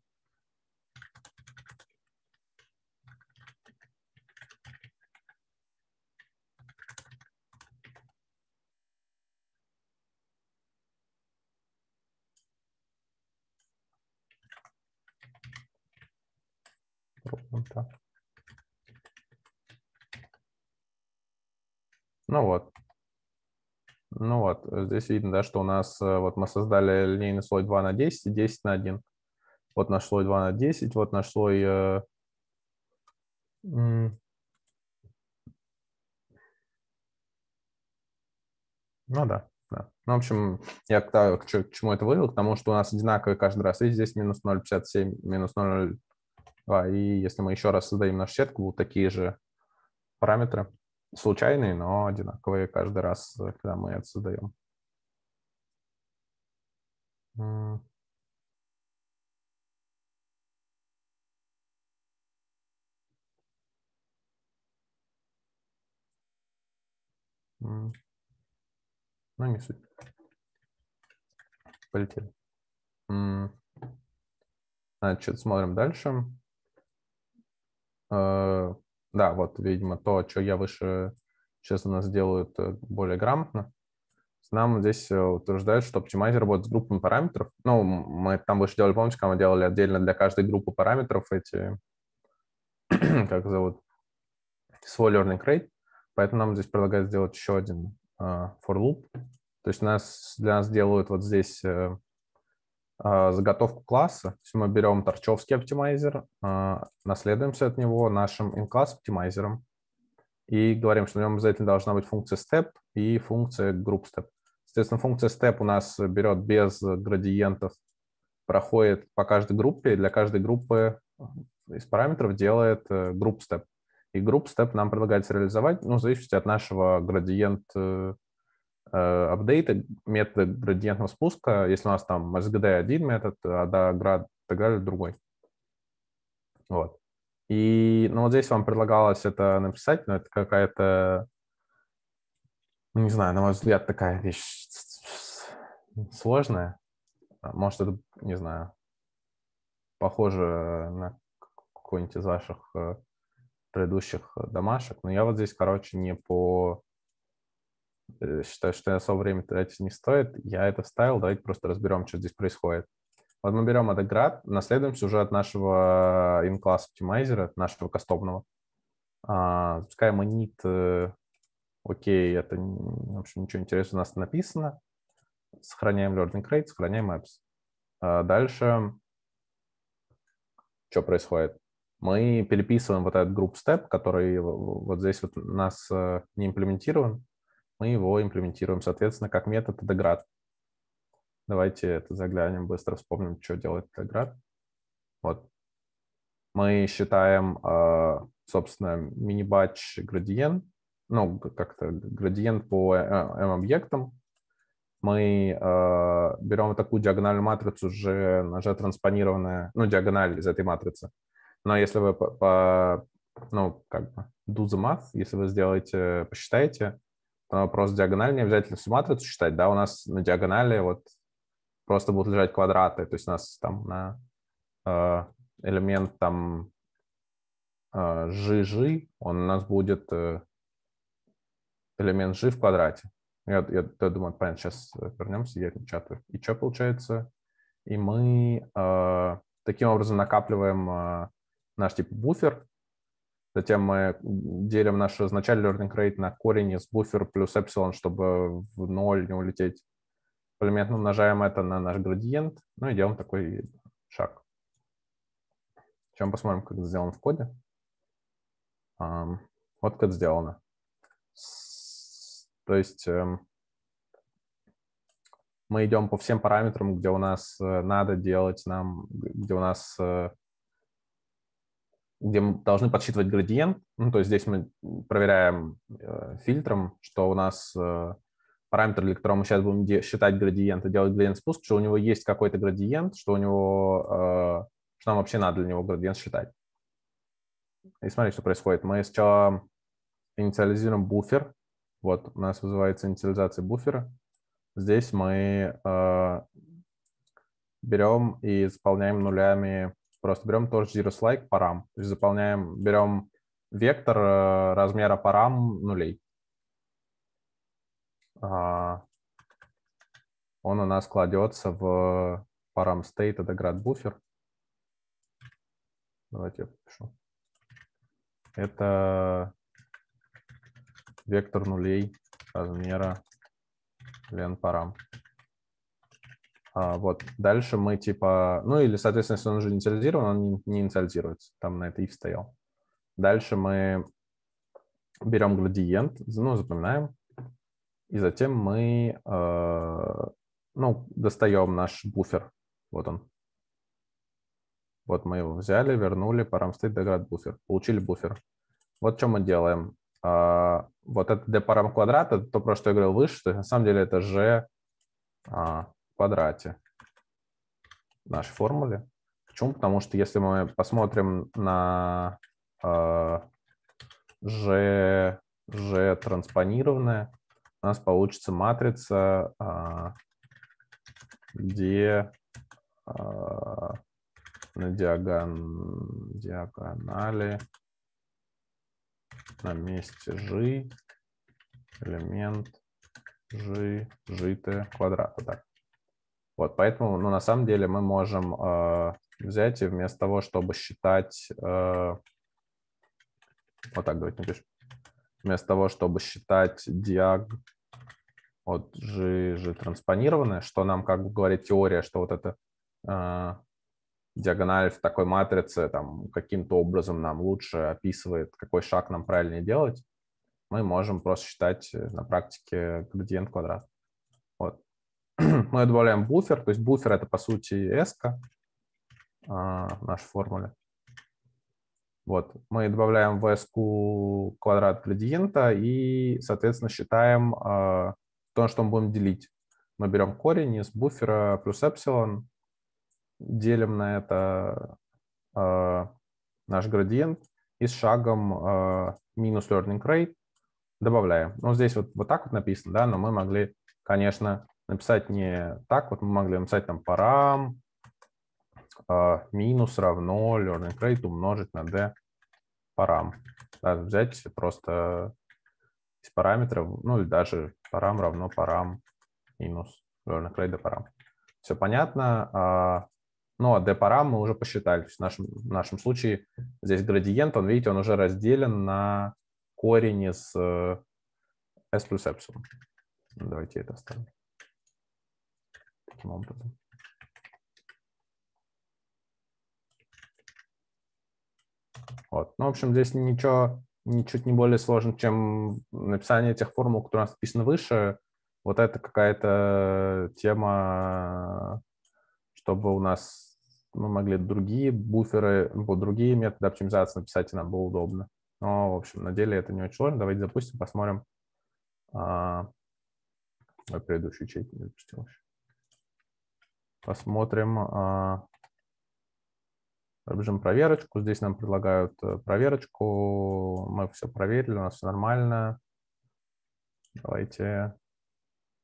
Ровно так. Ну вот. Ну вот, здесь видно, да, что у нас, э, вот мы создали линейный слой 2 на 10 и 10 на 1. Вот наш слой 2 на 10, вот наш слой... Э, ну да, да. Ну, в общем, я к, к, к чему это вывел? К тому, что у нас одинаковые каждый раз. И здесь минус 0,57, минус 0,2. И если мы еще раз создаем наш сетку, будут такие же параметры случайные, но одинаковые каждый раз, э, когда мы это создаем. Ну, не суть. Полетели. Значит, смотрим дальше. Э, да, вот, видимо, то, что я выше, сейчас у нас делают э, более грамотно. Нам здесь э, утверждают, что оптимайзер работает с группами параметров. Ну, мы там больше делали, помните, когда мы делали отдельно для каждой группы параметров эти, как зовут, свой learning rate. Поэтому нам здесь предлагают сделать еще один uh, for loop. То есть нас, для нас делают вот здесь uh, а, заготовку класса. То есть мы берем торчевский оптимайзер, а, наследуемся от него нашим in-class оптимайзером и говорим, что в нем обязательно должна быть функция step и функция group step. Соответственно, функция step у нас берет без градиентов, проходит по каждой группе, и для каждой группы э, из параметров делает э, group step. И group step нам предлагается реализовать, ну, в зависимости от нашего градиента. Э, Э, апдейты, методы градиентного спуска, если у нас там SGD один метод, а до град и так далее другой. Вот. И, ну, вот здесь вам предлагалось это написать, но это какая-то, ну, не знаю, на мой взгляд, такая вещь сложная. А, может, это, не знаю, похоже на какой-нибудь из ваших э, предыдущих э, домашек, но я вот здесь, короче, не по Э, считаю, что особо время тратить не стоит. Я это вставил, давайте просто разберем, что здесь происходит. Вот мы берем этот град, наследуем сюжет нашего in-class э, Optimizer, нашего кастомного. А, пускай монит, э, окей, это, в общем, ничего интересного у нас написано. Сохраняем learning rate, сохраняем apps. А дальше, что происходит? Мы переписываем вот этот group step, который вот здесь вот у нас не имплементирован мы его имплементируем, соответственно, как метод деград. Давайте это заглянем, быстро вспомним, что делает деград. Вот. Мы считаем, а, собственно, мини-батч градиент, ну, как-то градиент по M-объектам. Э, мы а, берем такую диагональную матрицу, уже, уже транспонированная, ну, диагональ из этой матрицы. Но если вы по, по ну, как бы do the math, если вы сделаете, посчитаете, просто диагональ не обязательно всю матрицу считать, да, у нас на диагонали вот просто будут лежать квадраты, то есть у нас там на э, элемент там э, GG, он у нас будет э, элемент G в квадрате. Я, я, я думаю, понятно, сейчас э, вернемся, я печатаю. И что получается? И мы э, таким образом накапливаем э, наш типа буфер, Затем мы делим наш изначальный learning rate на корень из буфер плюс эпсилон, чтобы в ноль не улететь. Элементно умножаем это на наш градиент, ну и делаем такой шаг. Чем посмотрим, как это сделано в коде. Вот как это сделано. То есть эм, мы идем по всем параметрам, где у нас э, надо делать нам, где у нас э, где мы должны подсчитывать градиент. Ну, то есть здесь мы проверяем э, фильтром, что у нас э, параметр, для которого мы сейчас будем считать градиент и делать градиент спуск, что у него есть какой-то градиент, что у него, э, что нам вообще надо для него градиент считать. И смотри, что происходит. Мы сначала инициализируем буфер. Вот у нас вызывается инициализация буфера. Здесь мы э, берем и заполняем нулями Просто берем тоже zeros like парам. То есть заполняем, берем вектор э, размера парам нулей. А, он у нас кладется в парам state, это grad буфер. Давайте я пишу. Это вектор нулей размера len парам. А, вот. Дальше мы типа... Ну или, соответственно, если он уже инициализирован, он не, не инициализируется. Там на это if стоял. Дальше мы берем градиент, ну, запоминаем. И затем мы, э, ну, достаем наш буфер. Вот он. Вот мы его взяли, вернули, paramstate degrad буфер. Получили буфер. Вот что мы делаем. А, вот это для парам квадрата то, про что я говорил выше, то есть на самом деле это же а, квадрате в нашей формуле. Почему? Потому что если мы посмотрим на э, G, G транспонированное, у нас получится матрица, э, где э, на диагон, диагонали на месте G элемент G, GT квадрата. Так. Вот, поэтому, ну, на самом деле мы можем э, взять и вместо того, чтобы считать, э, вот так говорить, напишем, вместо того, чтобы считать диаг от G, G транспонированное, что нам как бы говорит теория, что вот эта э, диагональ в такой матрице там каким-то образом нам лучше описывает, какой шаг нам правильнее делать, мы можем просто считать э, на практике градиент квадрата мы добавляем буфер, то есть буфер это по сути эска а, в нашей формуле. Вот, мы добавляем в эску квадрат градиента и, соответственно, считаем а, то, что мы будем делить. Мы берем корень из буфера плюс эпсилон, делим на это а, наш градиент и с шагом минус learning rate добавляем. Ну, здесь вот, вот так вот написано, да, но мы могли, конечно, написать не так, вот мы могли написать там парам а, минус равно learning rate умножить на d парам. Да, взять просто из параметров, ну или даже парам равно парам минус learning rate d парам. Все понятно. А, ну, а d парам мы уже посчитали. в, нашем, в нашем случае здесь градиент, он, видите, он уже разделен на корень из э, s плюс эпсилон. Давайте это оставим таким образом. Вот. Ну, в общем, здесь ничего ничуть не более сложно, чем написание тех формул, которые у нас написаны выше. Вот это какая-то тема, чтобы у нас мы ну, могли другие буферы, ну, другие методы оптимизации написать, и нам было удобно. Но, в общем, на деле это не очень сложно. Давайте запустим, посмотрим. А, предыдущую чейку не запустил еще. Посмотрим. Пробежим а, проверочку. Здесь нам предлагают э, проверочку. Мы все проверили, у нас все нормально. Давайте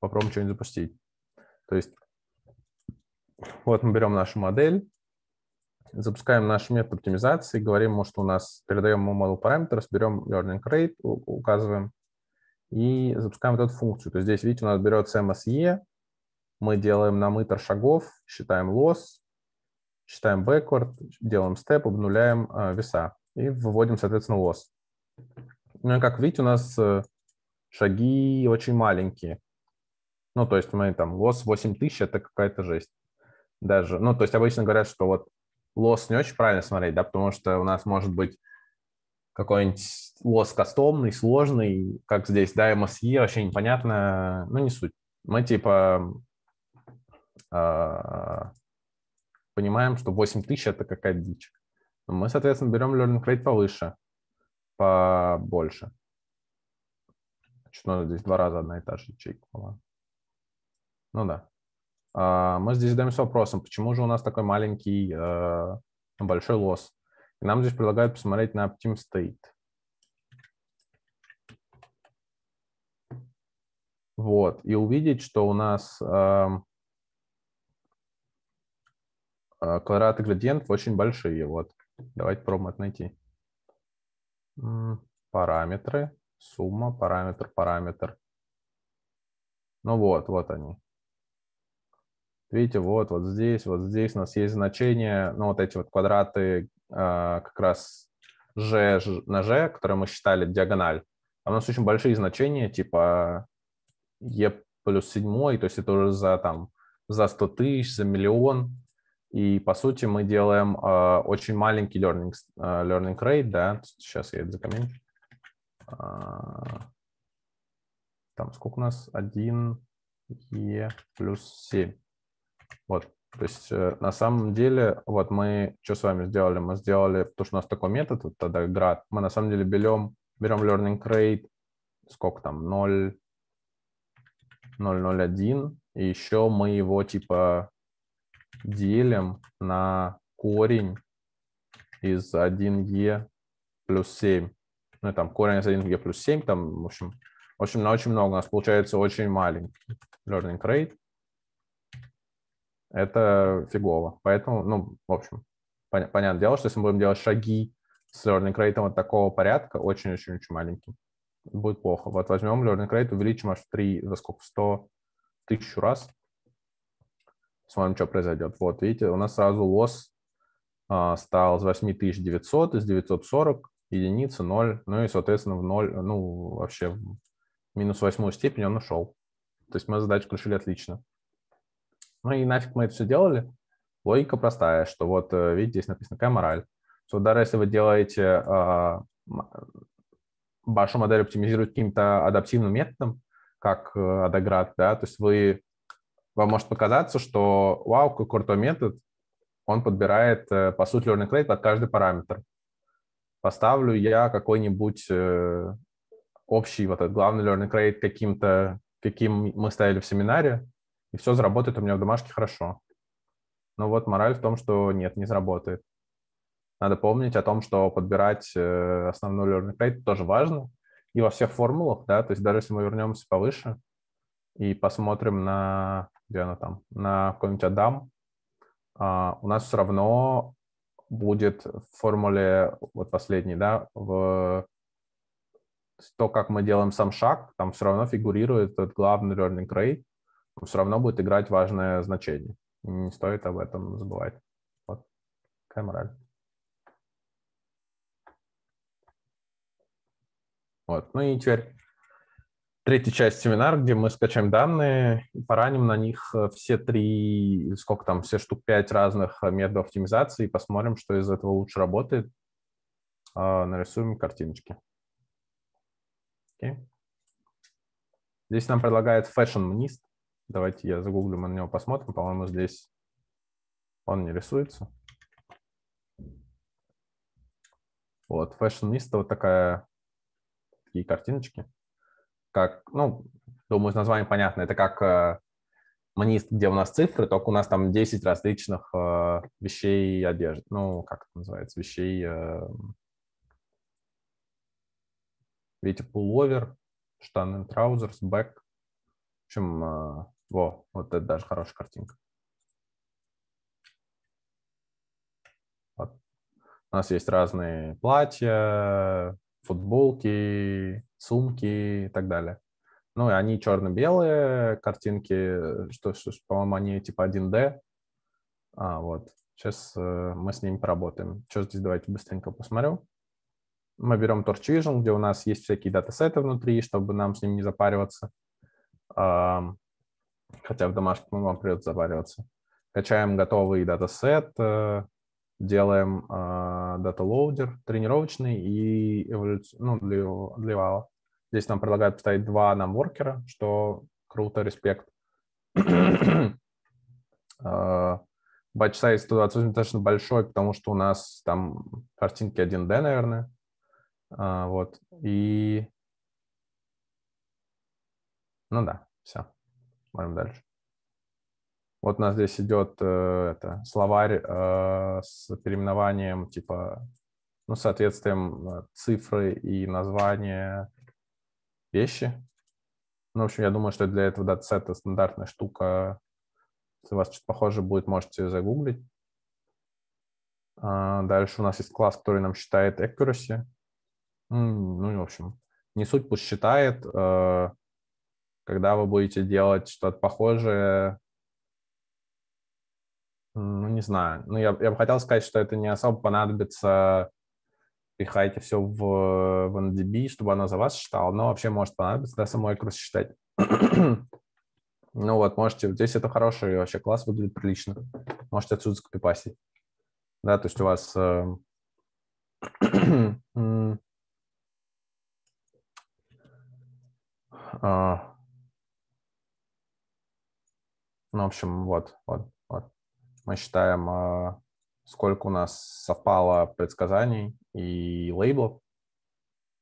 попробуем что-нибудь запустить. То есть вот мы берем нашу модель, запускаем наш метод оптимизации, говорим ему, что у нас, передаем ему model parameters, берем learning rate, указываем, и запускаем вот эту функцию. То есть здесь, видите, у нас берется MSE, мы делаем на намытор шагов, считаем лосс, считаем backward, делаем степ, обнуляем э, веса и выводим, соответственно, лосс. Ну и как видите, у нас э, шаги очень маленькие. Ну, то есть мы там лосс 8000 – это какая-то жесть. Даже, ну, то есть обычно говорят, что вот лосс не очень правильно смотреть, да, потому что у нас может быть какой-нибудь лосс кастомный, сложный, как здесь, да, MSE, вообще непонятно, ну, не суть. Мы, типа, а, понимаем, что 8 тысяч – это какая-то дичь. Но мы, соответственно, берем learning rate повыше, побольше. Что надо здесь два раза одна и та же ячейка, по Ну да. А, мы здесь задаемся вопросом, почему же у нас такой маленький, а, большой лосс. И нам здесь предлагают посмотреть на Optim State. Вот, и увидеть, что у нас а, квадраты градиентов очень большие. Вот. Давайте пробуем найти. Параметры, сумма, параметр, параметр. Ну вот, вот они. Видите, вот, вот здесь, вот здесь у нас есть значения, ну вот эти вот квадраты а, как раз g на g, которые мы считали диагональ. Там у нас очень большие значения, типа e плюс 7, то есть это уже за там за 100 тысяч, за миллион. И, по сути, мы делаем э, очень маленький learning, э, learning rate, да, сейчас я это закомменю. А, там сколько у нас? 1 E плюс 7. Вот, то есть э, на самом деле, вот мы что с вами сделали? Мы сделали, то, что у нас такой метод, вот тогда град, мы на самом деле берем, берем learning rate, сколько там, 0, 001, и еще мы его типа делим на корень из 1e плюс 7. Ну, там корень из 1e плюс 7, там, в общем, в общем, на очень много. У нас получается очень маленький learning rate. Это фигово. Поэтому, ну, в общем, поня понятное дело, что если мы будем делать шаги с learning rate вот такого порядка, очень-очень-очень маленький, будет плохо. Вот возьмем learning rate, увеличим аж в 3, за сколько, 100 тысяч раз – с вами что произойдет. Вот, видите, у нас сразу лосс а, стал с 8900, из 940 единица 0, ну и, соответственно, в 0, ну, вообще в минус восьмую степень он ушел. То есть мы задачу решили отлично. Ну и нафиг мы это все делали? Логика простая, что вот, э, видите, здесь написано, какая мораль. Что даже если вы делаете, а, вашу модель оптимизируют каким-то адаптивным методом, как э, Адаград, да, то есть вы вам может показаться, что вау, какой крутой метод, он подбирает, э, по сути, learning rate под каждый параметр. Поставлю я какой-нибудь э, общий вот этот главный learning rate каким-то, каким мы ставили в семинаре, и все заработает у меня в домашке хорошо. Но вот мораль в том, что нет, не заработает. Надо помнить о том, что подбирать э, основной learning rate тоже важно. И во всех формулах, да, то есть даже если мы вернемся повыше и посмотрим на где она там, на какой-нибудь Адам, а, у нас все равно будет в формуле, вот последний, да, в то, как мы делаем сам шаг, там все равно фигурирует этот главный learning rate, он все равно будет играть важное значение. не стоит об этом забывать. Вот такая мораль. Вот. Ну и теперь третья часть семинара, где мы скачаем данные и пораним на них э, все три, сколько там, все штук пять разных методов оптимизации и посмотрим, что из этого лучше работает. А, нарисуем картиночки. Okay. Здесь нам предлагает Fashion Mnist. Давайте я загуглю, мы на него посмотрим. По-моему, здесь он не рисуется. Вот, Fashion Mnist вот такая, такие картиночки как, ну, думаю, название понятно, это как э, манист, где у нас цифры, только у нас там 10 различных э, вещей и одежды. Ну, как это называется, вещей... Э, видите, пуловер, штаны, траузерс, бэк. В общем, э, во, вот это даже хорошая картинка. У нас есть разные платья, футболки, сумки и так далее. Ну, и они черно-белые картинки, что, что по-моему, они типа 1D. А, вот. Сейчас э, мы с ними поработаем. Что здесь давайте быстренько посмотрю. Мы берем TorchVision, где у нас есть всякие датасеты внутри, чтобы нам с ним не запариваться. Э, хотя в домашнем вам придется запариваться. Качаем готовый датасет, э, делаем э, даталоудер тренировочный и эволюцию, ну, для, для вала. Здесь нам предлагают поставить два нам воркера, что круто, респект. Batch size 128 достаточно большой, потому что у нас там картинки 1D, наверное. А, вот. И... Ну да, все. Смотрим дальше. Вот у нас здесь идет э, это, словарь э, с переименованием, типа, ну, соответствием э, цифры и названия вещи. Ну, в общем, я думаю, что для этого датасета стандартная штука. Если у вас что-то похоже будет, можете загуглить. А дальше у нас есть класс, который нам считает accuracy. Ну, в общем, не суть, пусть считает. А, когда вы будете делать что-то похожее, ну, не знаю. Ну, я, я бы хотел сказать, что это не особо понадобится пихайте все в, в NDB, чтобы она за вас считала, но вообще может понадобиться да, самой кросс считать. ну вот, можете, здесь это хороший вообще класс, выглядит прилично. Можете отсюда скопипасить. Да, то есть у вас э, э, ну, в общем, вот, вот, вот. Мы считаем э, сколько у нас совпало предсказаний и лейблов.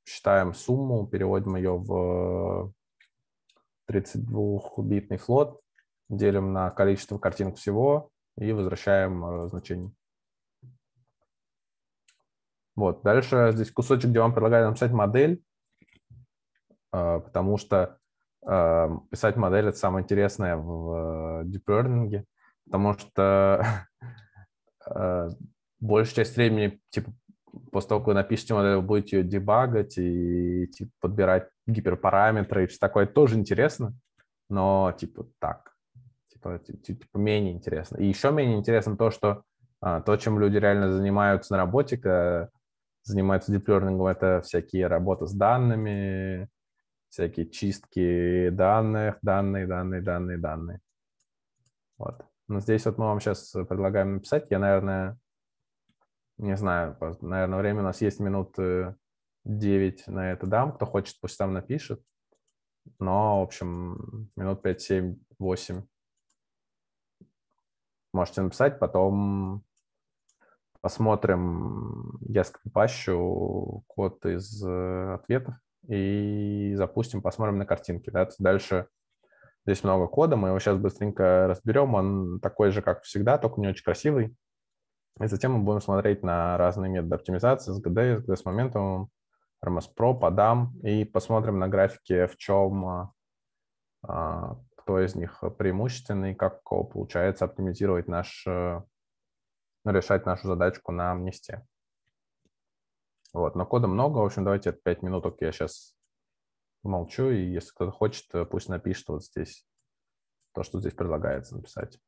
Считаем сумму, переводим ее в 32-битный флот, делим на количество картинок всего и возвращаем э, значение. Вот. Дальше здесь кусочек, где вам предлагают написать модель, э, потому что э, писать модель – это самое интересное в deep learning, потому что Э, большую часть времени, типа, после того, как вы напишете модель, вы будете ее дебагать и типа, подбирать гиперпараметры и все такое. Тоже интересно, но типа так. Типа, типа менее интересно. И еще менее интересно то, что а, то, чем люди реально занимаются на работе, когда занимаются диплернингом, это всякие работы с данными, всякие чистки данных, данные, данные, данные, данные. Вот. Но ну, здесь вот мы вам сейчас предлагаем написать. Я, наверное, не знаю, наверное, время у нас есть минут 9 э, на это дам. Кто хочет, пусть там напишет. Но, в общем, минут 5, 7, 8 можете написать, потом посмотрим, я скрипащу код из э, ответов и запустим, посмотрим на картинки. Да? Дальше Здесь много кода, мы его сейчас быстренько разберем. Он такой же, как всегда, только не очень красивый. И затем мы будем смотреть на разные методы оптимизации, с GD, с GD с моментом, RMS Pro, подам, и посмотрим на графике, в чем, а, а, кто из них преимущественный, как получается оптимизировать наш, э, ну, решать нашу задачку на амнисте. Вот, но кода много, в общем, давайте 5 минуток я сейчас молчу, и если кто-то хочет, э, пусть напишет вот здесь то, что здесь предлагается написать.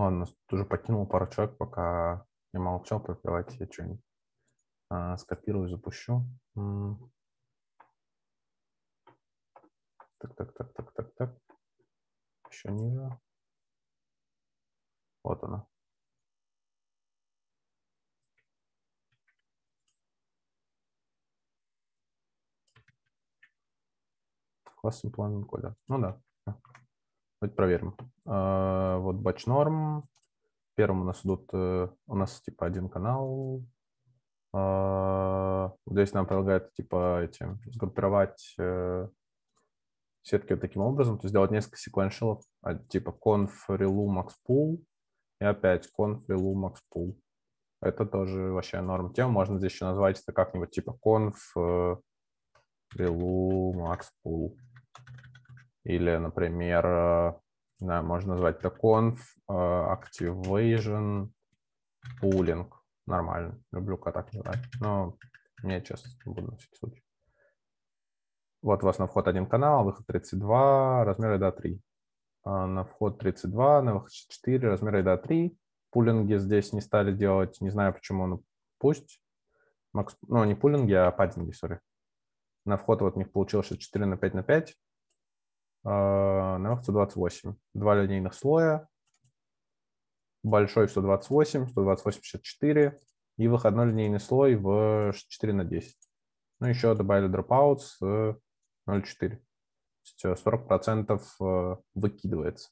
Ладно, тоже уже покинул пару человек, пока я молчал, так давайте я что-нибудь а, скопирую, запущу. Так, так, так, так, так, так. Еще ниже. Вот она. Классный план кода. Ну да, Давайте проверим. А, вот batch норм. Первым у нас идут, э, у нас типа один канал. А, здесь нам предлагают типа эти, сгруппировать э, сетки вот таким образом, то есть сделать несколько секвеншалов, типа conf, relu, max, pool, и опять conf, relu, max, pool. Это тоже вообще норм тема. Можно здесь еще назвать это как-нибудь типа conf, э, relu, max, pool. Или, например, да, э, можно назвать это conf, activation, pooling. Нормально. Люблю как так называть. Но мне, сейчас не буду на всякий случай. Вот у вас на вход один канал, выход 32, размеры до 3. А на вход 32, на выход 4, размеры до 3. Пулинги здесь не стали делать, не знаю почему, но ну, пусть. Макс... Ну, не пулинги, а паддинги, сори. На вход вот у них получилось 4 на 5 на 5. А, на 128. Два линейных слоя, большой в 128, 128, 64 и выходной линейный слой в 4 на 10. Ну, еще добавили dropout с 0,4. То есть э, э, выкидывается.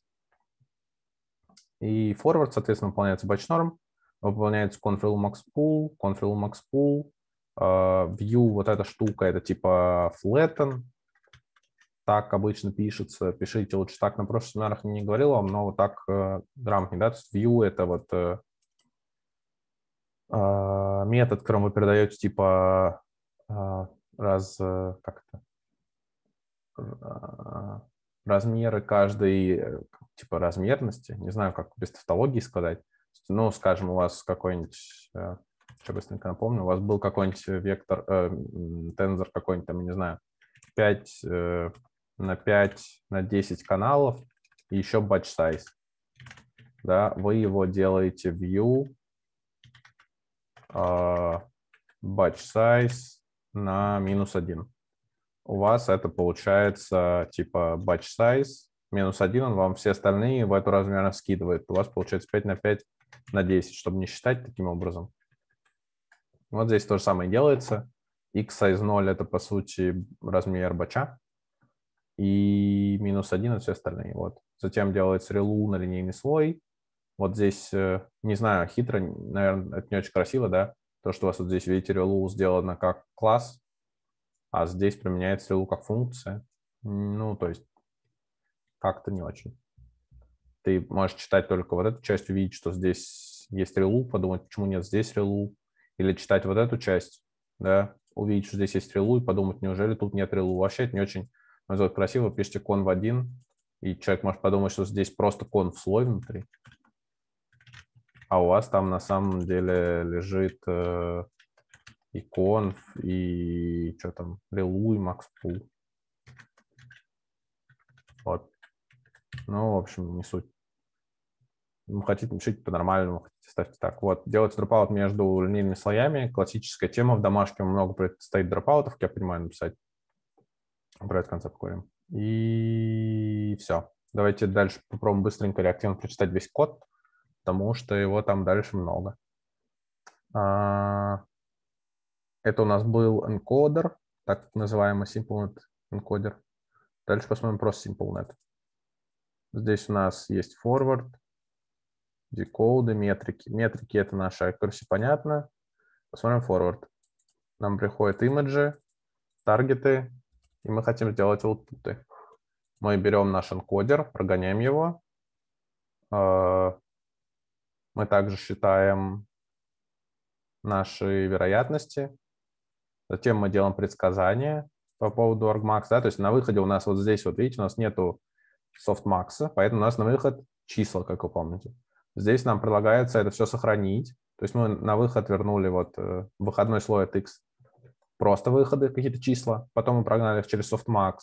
И форвард соответственно, выполняется batch норм, выполняется confill max pool, confill max pool, а, view, вот эта штука, это типа flatten, так обычно пишется, пишите лучше так. На прошлых семинарах не говорил вам, но вот так э, грамотнее, да, то есть view это вот э, а, метод, которым вы передаете типа а, э, раз, как это, а, размеры каждой, э, типа размерности, не знаю, как без тавтологии сказать, ну, скажем, у вас какой-нибудь, я э, быстренько напомню, у вас был какой-нибудь вектор, э, тензор какой-нибудь, там, не знаю, 5, на 5, на 10 каналов и еще batch size. Да, вы его делаете view uh, batch size на минус 1. У вас это получается типа batch size минус 1, он вам все остальные в эту размерность скидывает. У вас получается 5 на 5 на 10, чтобы не считать таким образом. Вот здесь то же самое делается. x size 0 – это, по сути, размер бача и минус 1 и все остальные. Вот. Затем делается релу на линейный слой. Вот здесь, э, не знаю, хитро, наверное, это не очень красиво, да? То, что у вас вот здесь, видите, релу сделано как класс, а здесь применяется релу как функция. Ну, то есть как-то не очень. Ты можешь читать только вот эту часть, увидеть, что здесь есть релу, подумать, почему нет здесь релу, или читать вот эту часть, да, увидеть, что здесь есть релу, и подумать, неужели тут нет релу. Вообще это не очень вот красиво, пишите кон в один, и человек может подумать, что здесь просто кон в слой внутри. А у вас там на самом деле лежит э, и конф, и что там, релу, и макспул. Вот. Ну, в общем, не суть. Ну, хотите, напишите по-нормальному, хотите, ставьте так. Вот, делать дропаут между линейными слоями. Классическая тема. В домашнем много предстоит дропаутов, как я понимаю, написать. Брать концепт покурим. И все. Давайте дальше попробуем быстренько реактивно прочитать весь код, потому что его там дальше много. А, это у нас был энкодер, так называемый SimpleNet энкодер. Дальше посмотрим просто SimpleNet. Здесь у нас есть forward, decode метрики. Метрики — это наша accuracy, понятно. Посмотрим forward. Нам приходят имиджи, таргеты, и мы хотим сделать output. Мы берем наш энкодер, прогоняем его. Э, мы также считаем наши вероятности. Затем мы делаем предсказания по поводу argmax. Да? То есть на выходе у нас вот здесь, вот видите, у нас нету softmax, поэтому у нас на выход числа, как вы помните. Здесь нам предлагается это все сохранить. То есть мы на выход вернули вот э, выходной слой от x просто выходы, какие-то числа. Потом мы прогнали их через softmax.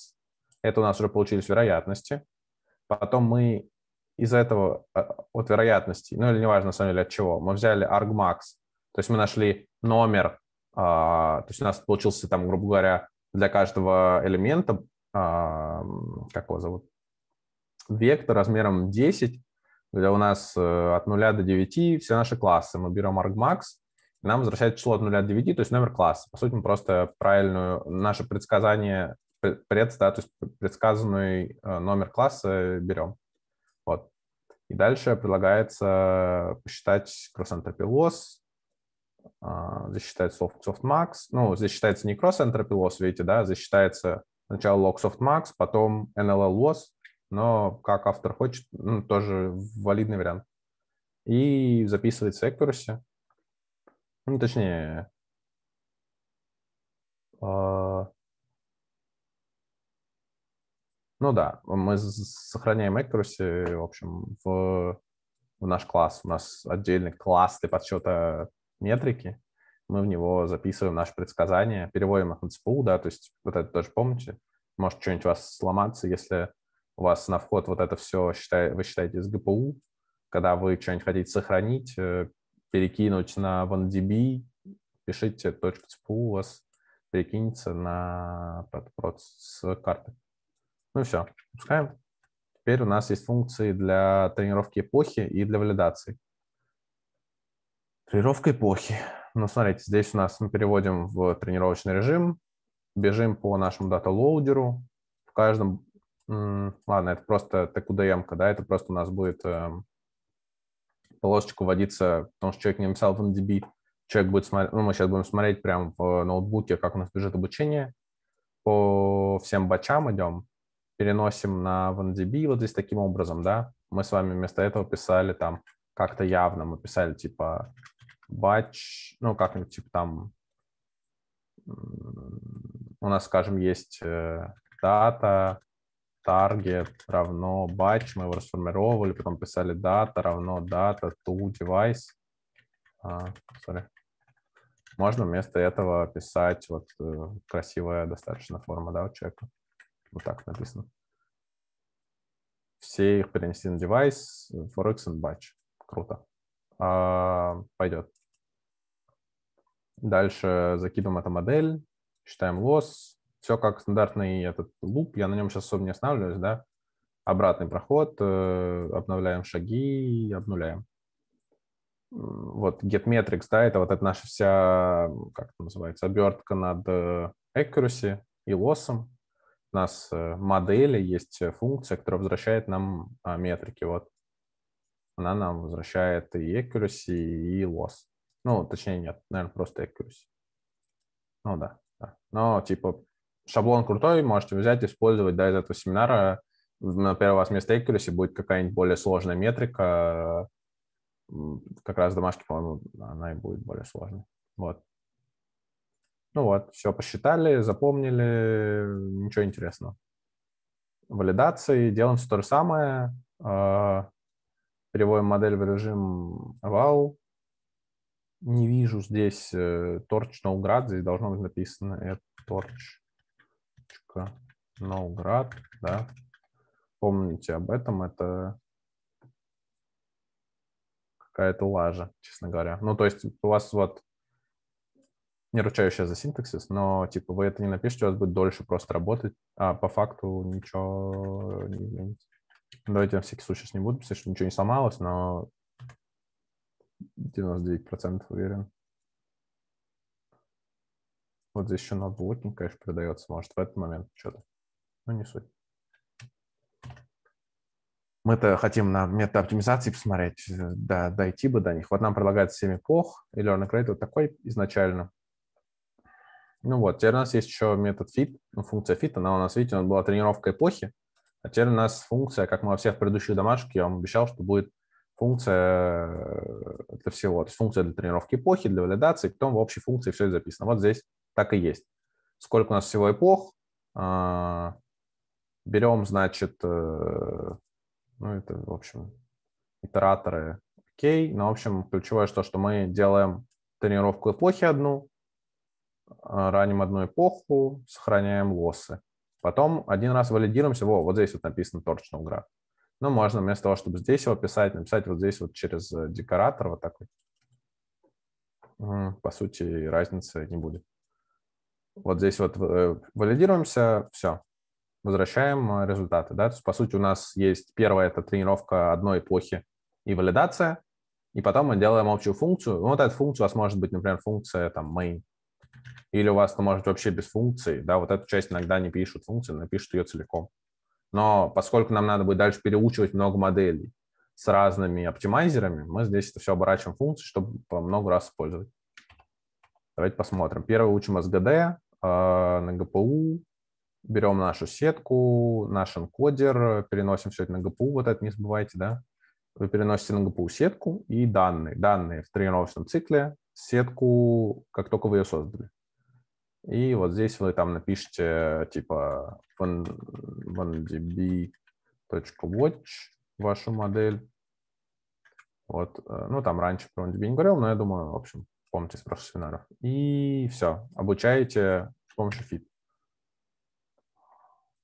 Это у нас уже получились вероятности. Потом мы из этого э, от вероятности, ну или неважно на самом деле от чего, мы взяли argmax, то есть мы нашли номер, а, то есть у нас получился там, грубо говоря, для каждого элемента, а, как его зовут, вектор размером 10, где у нас э, от 0 до 9 все наши классы. Мы берем argmax, нам возвращает число от 0 до 9, то есть номер класса. По сути, мы просто правильную наше предсказание, то есть предсказанный э, номер класса берем. Вот. И дальше предлагается посчитать кросс-энтропи лосс, а, считается soft, soft max, ну, здесь считается не кросс-энтропи лосс, видите, да, здесь считается сначала log soft max, потом NLL loss, но как автор хочет, ну, тоже валидный вариант. И записывается accuracy, ну, точнее, а, ну да, мы сохраняем accuracy, в общем, в, в наш класс. У нас отдельный класс для подсчета метрики. Мы в него записываем наши предсказания, переводим их на ЦПУ, да, то есть вот это тоже помните. Может что-нибудь у вас сломаться, если у вас на вход вот это все считай, вы считаете из GPU когда вы что-нибудь хотите сохранить, э, перекинуть на OneDB, пишите точку у вас перекинется на протопроц с карты. Ну все, пускаем. Теперь у нас есть функции для тренировки эпохи и для валидации. Тренировка эпохи. Ну, смотрите, здесь у нас мы переводим в тренировочный режим, бежим по нашему дата-лоудеру. В каждом... Ладно, это просто такудм да, это просто у нас будет эм, полосочку вводиться, потому что человек не написал в MDB, человек будет смотреть, ну, мы сейчас будем смотреть прямо в ноутбуке, как у нас бежит обучение, по всем бачам идем, переносим на WanDB вот здесь таким образом, да, мы с вами вместо этого писали там как-то явно, мы писали типа батч, ну, как-нибудь типа там у нас, скажем, есть э, дата, target равно batch, мы его расформировали, потом писали data равно data to device. А, sorry. Можно вместо этого писать вот э, красивая достаточно форма, да, у человека. Вот так написано. Все их перенесли на девайс, forex and batch. Круто. А, пойдет. Дальше закидываем эту модель, считаем лосс, все как стандартный этот луп, я на нем сейчас особо не останавливаюсь, да, обратный проход, э, обновляем шаги, обнуляем. Вот get metrics, да, это вот это наша вся, как это называется, обертка над э, accuracy и лоссом. У нас э, модели есть функция, которая возвращает нам а, метрики. Вот она нам возвращает и accuracy, и loss. Ну, точнее, нет, наверное, просто accuracy. Ну да, да. Но типа шаблон крутой, можете взять, использовать да, из этого семинара. На у вас вместо accuracy будет какая-нибудь более сложная метрика. Как раз домашки, по-моему, она и будет более сложной. Вот. Ну вот, все посчитали, запомнили, ничего интересного. Валидации, делаем все то же самое. А, переводим модель в режим eval. Не вижу здесь torch э, no grad, здесь должно быть написано torch э, точка Новград, да. Помните об этом, это какая-то лажа, честно говоря. Ну, то есть у вас вот не ручающая за синтаксис, но типа вы это не напишите, у вас будет дольше просто работать, а по факту ничего не изменится. Давайте ну, на всякий случай сейчас не буду писать, что ничего не сломалось, но 99% уверен. Вот здесь еще ноутблокинг, конечно, продается. Может, в этот момент что-то. Ну, не суть. Мы-то хотим на мета-оптимизации посмотреть, э, да, дойти бы до них. Вот нам предлагается 7 эпох, и learning rate вот такой изначально. Ну вот, теперь у нас есть еще метод fit, ну, функция fit, она у нас, видите, у была тренировка эпохи, а теперь у нас функция, как мы во всех предыдущих домашках, я вам обещал, что будет функция э, для всего, то есть функция для тренировки эпохи, для валидации, потом в общей функции все это записано. Вот здесь так и есть. Сколько у нас всего эпох? А, берем, значит, э, ну, это, в общем, итераторы, окей. Ну, в общем, ключевое, то, что мы делаем тренировку эпохи одну, а, раним одну эпоху, сохраняем лоссы. Потом один раз валидируемся. Во, вот здесь вот написано точно угра. Ну, можно вместо того, чтобы здесь его писать, написать вот здесь вот через э, декоратор вот такой. По сути, разницы не будет. Вот здесь вот э, валидируемся, все, возвращаем э, результаты. Да? То есть, по сути, у нас есть первая – это тренировка одной эпохи и валидация, и потом мы делаем общую функцию. Вот эта функция у вас может быть, например, функция там main, или у вас это может вообще без функции. Да? Вот эту часть иногда не пишут функции, напишут ее целиком. Но поскольку нам надо будет дальше переучивать много моделей с разными оптимайзерами, мы здесь это все оборачиваем функцией, функции, чтобы много раз использовать. Давайте посмотрим. Первое учим SGD, а, на ГПУ, берем нашу сетку, наш энкодер, переносим все это на ГПУ, вот это не забывайте, да? Вы переносите на ГПУ сетку и данные. Данные в тренировочном цикле, сетку, как только вы ее создали. И вот здесь вы там напишите типа vandb.watch вашу модель. Вот, э, ну там раньше про VanDB не говорил, но я думаю, в общем, помните с прошлых вебинаров. И все, обучаете с помощью фит.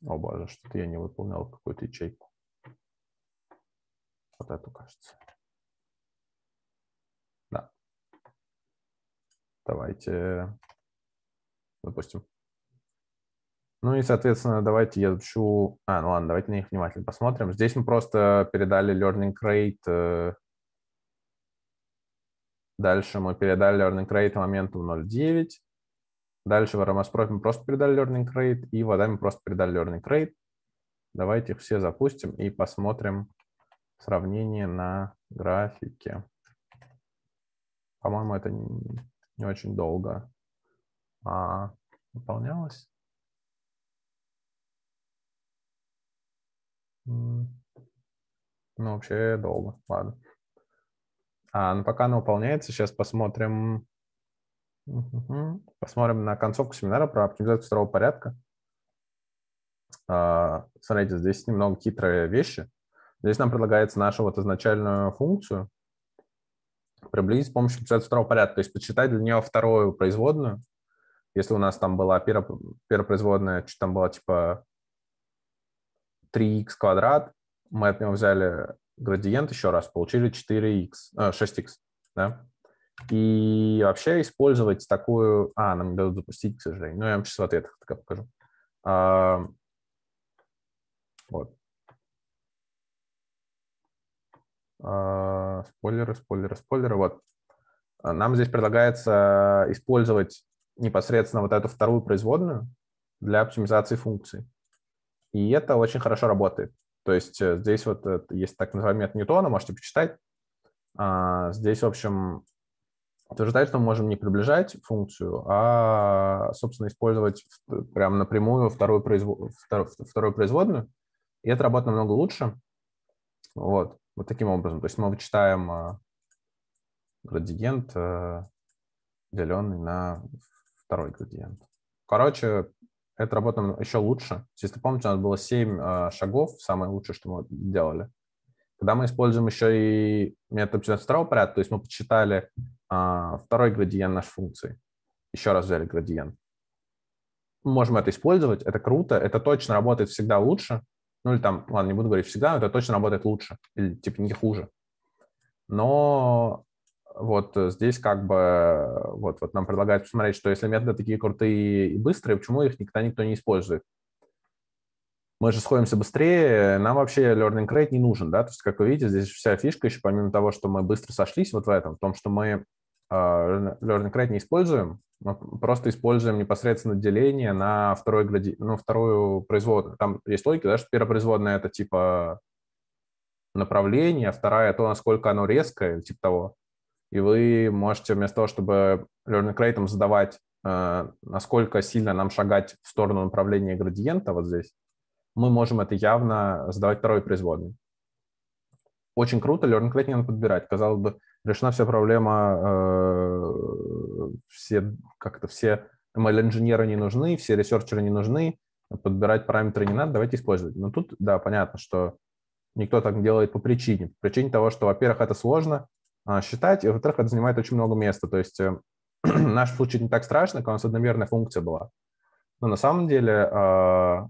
О боже, что-то я не выполнял какую-то ячейку. Вот эту, кажется. Да. Давайте, допустим. Ну и, соответственно, давайте я запишу... А, ну ладно, давайте на них внимательно посмотрим. Здесь мы просто передали learning rate э, Дальше мы передали learning rate моментум 0.9. Дальше в RMS мы просто передали learning rate, и в Адаме просто передали learning rate. Давайте их все запустим и посмотрим сравнение на графике. По-моему, это не очень долго а, выполнялось. Ну, вообще долго, ладно. А, ну, пока она выполняется, сейчас посмотрим. Посмотрим на концовку семинара про оптимизацию второго порядка. А, смотрите, здесь немного хитрые вещи. Здесь нам предлагается нашу вот изначальную функцию приблизить с помощью оптимизации второго порядка, то есть подсчитать для нее вторую производную. Если у нас там была первопроизводная, что там была типа 3х квадрат, мы от него взяли градиент еще раз, получили 4x, 6x. А, да? И вообще использовать такую... А, нам не дадут запустить, к сожалению. но я вам сейчас в ответах пока покажу. А, вот. А, спойлеры, спойлеры, спойлеры. Вот. А, нам здесь предлагается использовать непосредственно вот эту вторую производную для оптимизации функций. И это очень хорошо работает. То есть э, здесь вот э, есть так называемый метод Ньютона, можете почитать. А, здесь, в общем, утверждает, что мы можем не приближать функцию, а, собственно, использовать э, прям напрямую вторую, производ... вторую производную. И это работает намного лучше. Вот, вот таким образом. То есть мы вычитаем а, градиент, деленный на второй градиент. Короче, это работа еще лучше. Если помните, у нас было 7 а, шагов, самое лучшее, что мы делали. Когда мы используем еще и метод второго порядка, то есть мы подсчитали а, второй градиент нашей функции. Еще раз взяли градиент. Мы можем это использовать, это круто, это точно работает всегда лучше. Ну или там, ладно, не буду говорить всегда, но это точно работает лучше или типа не хуже. Но вот э, здесь как бы э, вот, вот нам предлагают посмотреть, что если методы такие крутые и быстрые, почему их никогда никто не использует? Мы же сходимся быстрее, нам вообще learning rate не нужен, да, то есть, как вы видите, здесь вся фишка еще помимо того, что мы быстро сошлись вот в этом, в том, что мы а, learning rate не используем, мы просто используем непосредственно деление на второй гради... ну, вторую производную. Там есть логика, да, что первая производная – это типа направление, а вторая – то, насколько оно резкое, типа того и вы можете вместо того, чтобы learning rate задавать, э, насколько сильно нам шагать в сторону направления градиента вот здесь, мы можем это явно задавать второй производный. Очень круто, learning rate не надо подбирать. Казалось бы, решена вся проблема, э, все как-то все ML-инженеры не нужны, все ресерчеры не нужны, подбирать параметры не надо, давайте использовать. Но тут, да, понятно, что никто так не делает по причине. По причине того, что, во-первых, это сложно, а, считать, и, во-вторых, это занимает очень много места. То есть э, наш случай не так страшно, когда у нас одномерная функция была. Но на самом деле, а,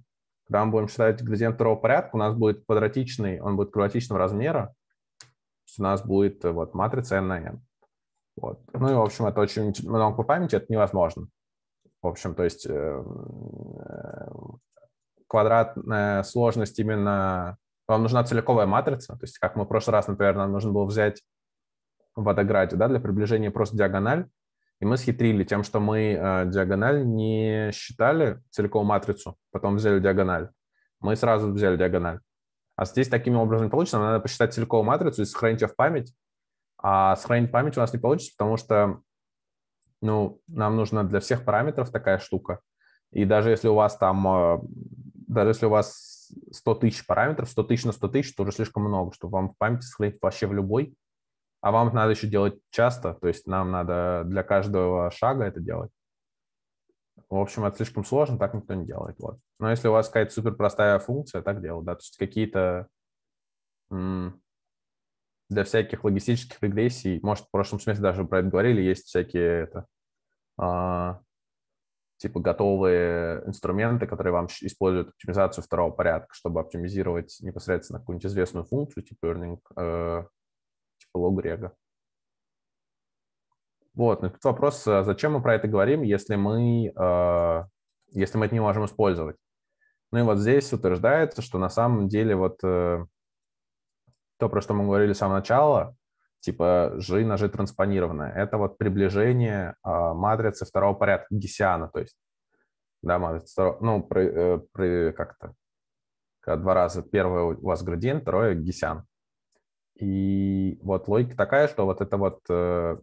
когда мы будем считать градиент второго порядка, у нас будет квадратичный, он будет квадратичного размера, у нас будет э, вот матрица n на n. Вот. Ну и, в общем, это очень много по памяти, это невозможно. В общем, то есть э, квадратная сложность именно... Вам нужна целиковая матрица, то есть как мы в прошлый раз, например, нам нужно было взять в Водограде, да, для приближения просто диагональ. И мы схитрили тем, что мы э, диагональ не считали целиком матрицу, потом взяли диагональ. Мы сразу взяли диагональ. А здесь таким образом не получится, нам надо посчитать целиковую матрицу и сохранить ее в память. А сохранить память у нас не получится, потому что ну, нам нужна для всех параметров такая штука. И даже если у вас там, э, даже если у вас 100 тысяч параметров, 100 тысяч на 100 тысяч, тоже слишком много, чтобы вам в памяти сохранить вообще в любой. А вам надо еще делать часто, то есть нам надо для каждого шага это делать. В общем, это слишком сложно, так никто не делает. Вот. Но если у вас какая-то суперпростая функция, так делают, да, то есть какие-то для всяких логистических регрессий, может, в прошлом смысле даже про это говорили, есть всякие это, а, типа готовые инструменты, которые вам используют оптимизацию второго порядка, чтобы оптимизировать непосредственно какую-нибудь известную функцию, типа learning, э, полугрега. Вот, но ну, тут вопрос, а зачем мы про это говорим, если мы, э, если мы это не можем использовать? Ну и вот здесь утверждается, что на самом деле вот э, то, про что мы говорили с самого начала, типа жи на G транспонированное, это вот приближение э, матрицы второго порядка Гессиана, то есть, да, матрица, второго, ну, при, э, при как-то, два раза, первое у вас градиент, второе Гессиан. И вот логика такая, что вот это вот G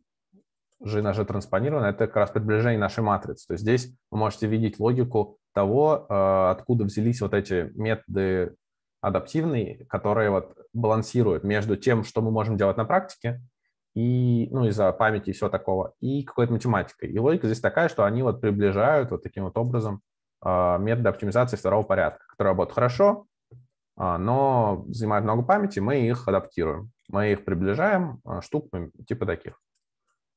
э, на транспонирована, это как раз приближение нашей матрицы. То есть здесь вы можете видеть логику того, э, откуда взялись вот эти методы адаптивные, которые вот балансируют между тем, что мы можем делать на практике, и, ну, из-за памяти и всего такого, и какой-то математикой. И логика здесь такая, что они вот приближают вот таким вот образом э, методы оптимизации второго порядка, которые работают хорошо, а, но занимают много памяти, мы их адаптируем. Мы их приближаем, а, штуками типа таких.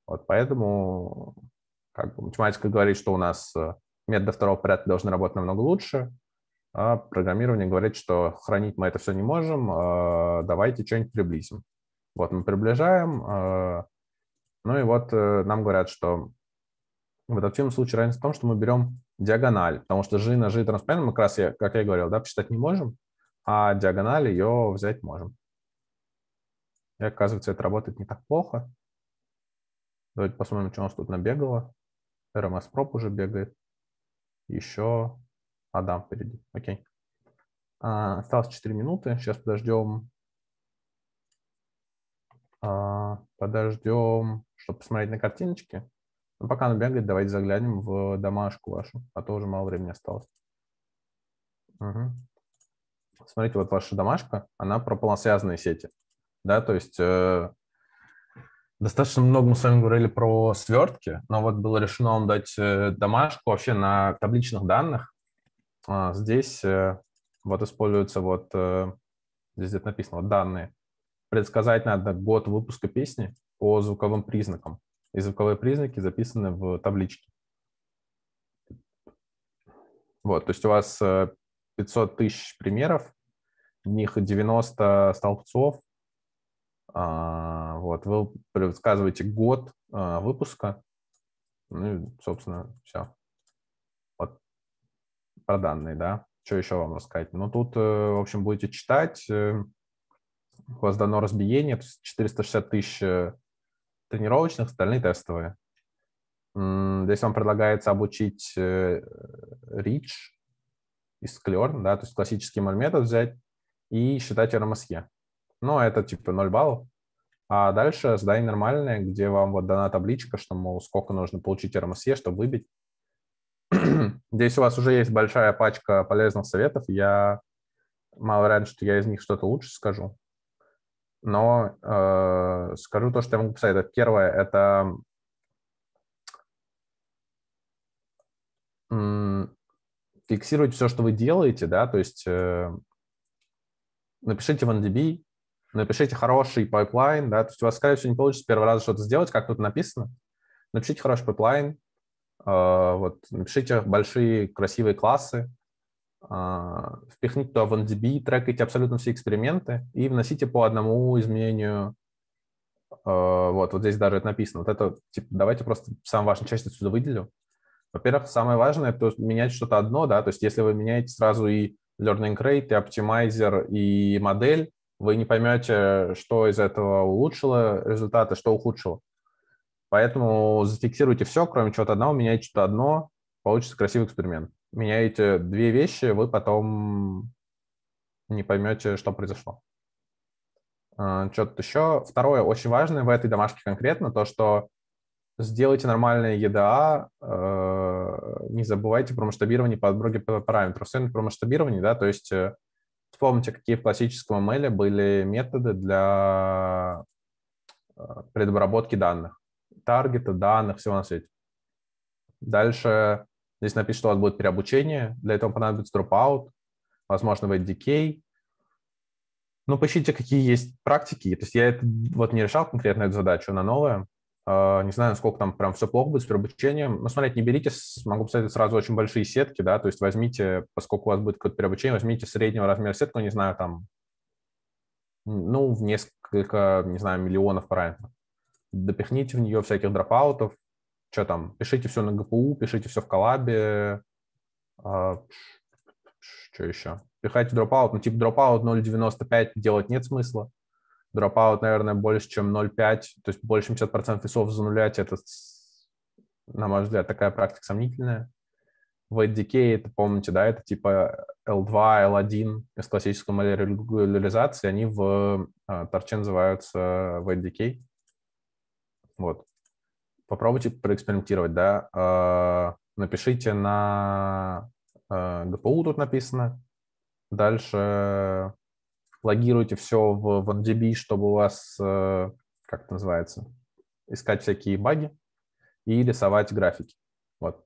Вот поэтому как бы, математика говорит, что у нас э, методы второго порядка должны работать намного лучше, а программирование говорит, что хранить мы это все не можем, а давайте что-нибудь приблизим. Вот мы приближаем, ну и вот э, нам говорят, что в этом случае разница в том, что мы берем диагональ, потому что g на g транспарентно мы как раз, я, как я и говорил, да, посчитать не можем, а диагональ ее взять можем. И оказывается, это работает не так плохо. Давайте посмотрим, что у нас тут набегало. RMS Prop уже бегает. Еще Адам впереди. Окей. А, осталось 4 минуты. Сейчас подождем. А, подождем, чтобы посмотреть на картиночки. Но пока она бегает, давайте заглянем в домашку вашу, а то уже мало времени осталось. Угу смотрите, вот ваша домашка, она про полносвязанные сети, да, то есть э, достаточно много мы с вами говорили про свертки, но вот было решено вам дать э, домашку вообще на табличных данных. А, здесь э, вот используются вот, э, здесь где-то написано, вот данные. Предсказать надо год выпуска песни по звуковым признакам. И звуковые признаки записаны в табличке. Вот, то есть у вас э, 500 тысяч примеров, в них 90 столбцов. А, вот, вы предсказываете год а, выпуска. Ну и, собственно, все. Вот про данные, да. Что еще вам рассказать? Ну, тут, э, в общем, будете читать. Э, у вас дано разбиение, 460 тысяч э, тренировочных, остальные тестовые. Здесь вам предлагается обучить Rich из Клерн, да, то есть классический моль метод взять и считать RMSE. Ну, это типа 0 баллов. А дальше задание нормальное, где вам вот дана табличка, что, мол, сколько нужно получить RMSE, чтобы выбить. Здесь у вас уже есть большая пачка полезных советов. Я мало вариант, что я из них что-то лучше скажу. Но э, скажу то, что я могу посоветовать. Первое – это фиксировать все, что вы делаете, да, то есть э, напишите в NDB, напишите хороший пайплайн, да, то есть у вас, скорее всего, не получится с первого раза что-то сделать, как тут написано. Напишите хороший пайплайн, э, вот, напишите большие красивые классы, э, впихните туда в NDB, трекайте абсолютно все эксперименты и вносите по одному изменению э, вот, вот здесь даже это написано. Вот это, типа, давайте просто самую важную часть отсюда выделю. Во-первых, самое важное, то менять что-то одно, да, то есть если вы меняете сразу и learning rate, и оптимайзер, и модель, вы не поймете, что из этого улучшило результаты, что ухудшило. Поэтому зафиксируйте все, кроме чего-то одного, меняйте что-то одно, получится красивый эксперимент. Меняете две вещи, вы потом не поймете, что произошло. А, что-то еще. Второе, очень важное в этой домашке конкретно, то, что сделайте нормальные еда, э, не забывайте про масштабирование по отброге параметров. Особенно про масштабирование, да, то есть э, вспомните, какие в классическом ML были методы для э, предобработки данных, таргета, данных, всего на свете. Дальше здесь написано, что у вас будет переобучение, для этого понадобится dropout, возможно, в decay, ну, поищите, какие есть практики. То есть я это вот не решал конкретно эту задачу, она новая. А, не знаю, сколько там прям все плохо будет с переобучением. Но ну, смотрите, не берите, могу посоветовать сразу очень большие сетки, да, то есть возьмите, поскольку у вас будет какое-то переобучение, возьмите среднего размера сетку, не знаю, там, ну, в несколько, не знаю, миллионов параметров. Допихните в нее всяких дропаутов, что там, пишите все на ГПУ, пишите все в коллабе, а, что еще? Пихайте дропаут, ну, типа дропаут 0.95 делать нет смысла дропаут, наверное, больше, чем 0,5, то есть больше 50% весов занулять, это, на мой взгляд, такая практика сомнительная. В Decay, это помните, да, это типа L2, L1 из классической модели регуляризации, они в а, торче называются в Decay. Вот. Попробуйте проэкспериментировать, да. А, напишите на а, ГПУ тут написано. Дальше логируйте все в OneDB, чтобы у вас, э, как это называется, искать всякие баги и рисовать графики. Вот.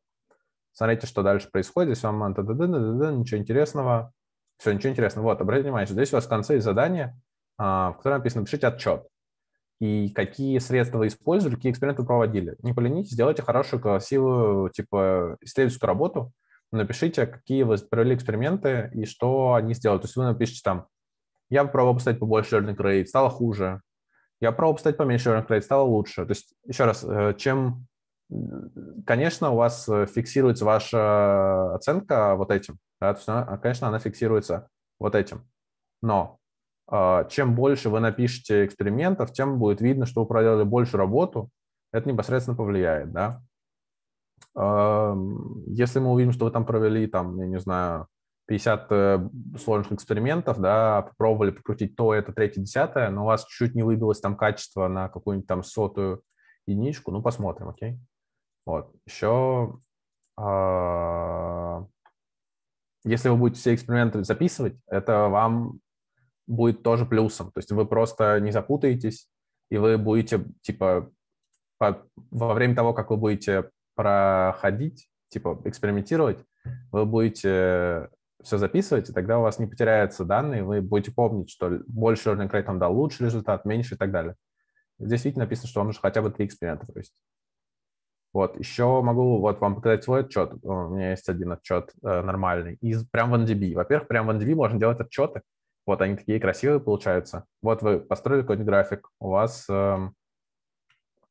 Смотрите, что дальше происходит. Здесь вам да-да-да-да-да, ничего интересного, все, ничего интересного. Вот, обратите внимание, что здесь у вас в конце есть задание, а, в котором написано «пишите отчет» и какие средства вы использовали, какие эксперименты проводили. Не поленитесь, сделайте хорошую, красивую, типа, исследовательскую работу, напишите, какие вы провели эксперименты и что они сделали. То есть вы напишите там я попробовал поставить побольше earning rate, стало хуже. Я попробовал поставить поменьше earning rate, стало лучше. То есть, еще раз, э, чем... Конечно, у вас э, фиксируется ваша оценка вот этим. Да? То есть, она, а, конечно, она фиксируется вот этим. Но э, чем больше вы напишете экспериментов, тем будет видно, что вы проделали больше работу. Это непосредственно повлияет, да. Эм, если мы увидим, что вы там провели, там, я не знаю, 50 э, сложных экспериментов, да, попробовали покрутить то, это, третье, десятое, но у вас чуть не выбилось там качество на какую-нибудь там сотую единичку, ну, посмотрим, окей. Вот, еще, а, если вы будете все эксперименты записывать, это вам будет тоже плюсом, то есть вы просто не запутаетесь, и вы будете, типа, по, во время того, как вы будете проходить, типа, экспериментировать, вы будете все записывать, и тогда у вас не потеряются данные, вы будете помнить, что больше learning rate вам дал лучший результат, меньше и так далее. Здесь, видите, написано, что вам нужно хотя бы три эксперимента провести. Вот, еще могу вот вам показать свой отчет. У меня есть один отчет э, нормальный. Из прям в NDB. Во-первых, прям в NDB можно делать отчеты. Вот они такие красивые получаются. Вот вы построили какой-нибудь график, у вас э,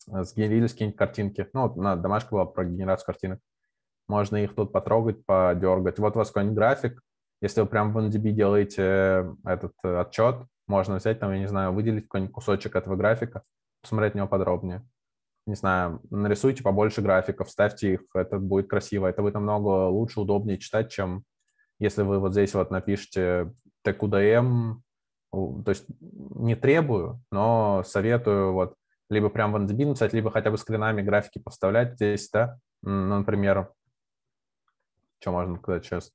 эм, сгенерились какие-нибудь картинки. Ну, вот на домашка было про генерацию картинок. Можно их тут потрогать, подергать. Вот у вас какой-нибудь график. Если вы прям в NDB делаете э, этот э, отчет, можно взять там, я не знаю, выделить какой-нибудь кусочек этого графика, посмотреть на него подробнее. Не знаю, нарисуйте побольше графиков, ставьте их, это будет красиво. Это будет намного лучше, удобнее читать, чем если вы вот здесь вот напишите TQDM, то есть не требую, но советую вот либо прям в NDB написать, либо хотя бы скринами графики поставлять здесь, да, ну, например, что можно сказать сейчас.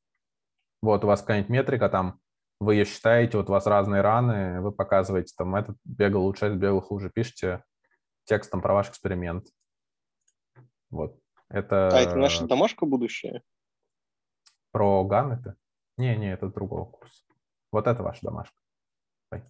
Вот у вас какая-нибудь метрика, там вы ее считаете, вот у вас разные раны, вы показываете, там, этот бегал лучше, этот бегал хуже, пишите текстом про ваш эксперимент. Вот. Это... А это наша домашка будущее? Про ГАН это? Не, не, это другого курса. Вот это ваша домашка. Ой.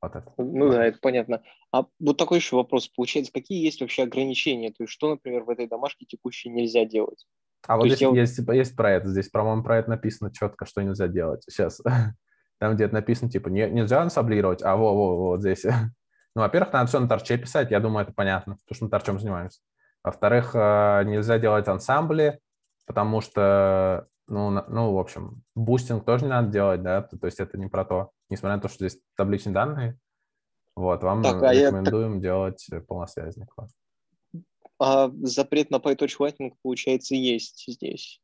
Вот это. Ну да, это понятно. А вот такой еще вопрос. Получается, какие есть вообще ограничения? То есть что, например, в этой домашке текущей нельзя делать? А вот здесь я... есть, типа, есть про это, здесь, по-моему, про это написано четко, что нельзя делать. Сейчас, там где-то написано, типа, не, нельзя ансаблировать, а во, во, вот здесь. Ну, во-первых, надо все на торче писать, я думаю, это понятно, потому что мы торчем занимаемся. Во-вторых, э, нельзя делать ансамбли, потому что, ну, ну, в общем, бустинг тоже не надо делать, да, то есть это не про то, несмотря на то, что здесь табличные данные. Вот, вам так, рекомендуем а я... делать полносвязник а запрет на PyTorch-лайтинг, получается, есть здесь.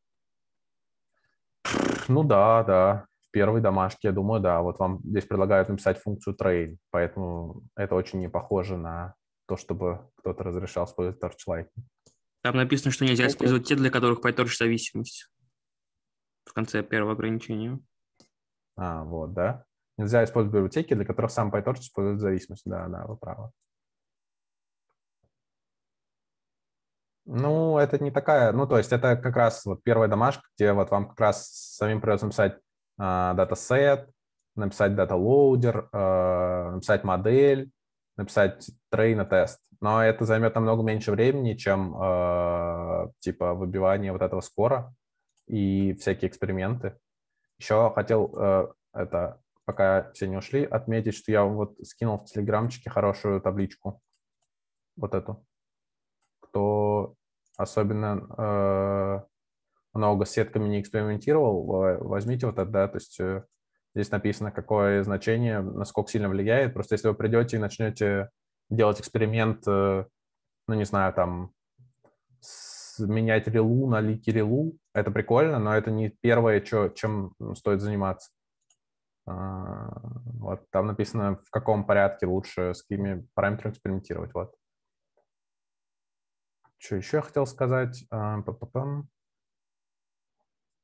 Ну да, да. В первой домашке, я думаю, да. Вот вам здесь предлагают написать функцию train, поэтому это очень не похоже на то, чтобы кто-то разрешал использовать Torchlighting. Там написано, что нельзя okay. использовать те, для которых PyTorch зависимость. В конце первого ограничения. А, вот, да. Нельзя использовать библиотеки, для которых сам PyTorch использует зависимость. Да, да, вы правы. Ну, это не такая, ну, то есть это как раз вот первая домашка, где вот вам как раз самим придется написать э, датасет, написать даталоудер, э, написать модель, написать трейн и тест. Но это займет намного меньше времени, чем э, типа выбивание вот этого скора и всякие эксперименты. Еще хотел э, это, пока все не ушли, отметить, что я вот скинул в телеграмчике хорошую табличку. Вот эту кто особенно э, много с сетками не экспериментировал, возьмите вот это, да, то есть э, здесь написано, какое значение, насколько сильно влияет. Просто если вы придете и начнете делать эксперимент, э, ну, не знаю, там, менять релу на лики релу, это прикольно, но это не первое, чё, чем стоит заниматься. А, вот там написано, в каком порядке лучше с какими параметрами экспериментировать. Вот. Что еще я хотел сказать? А,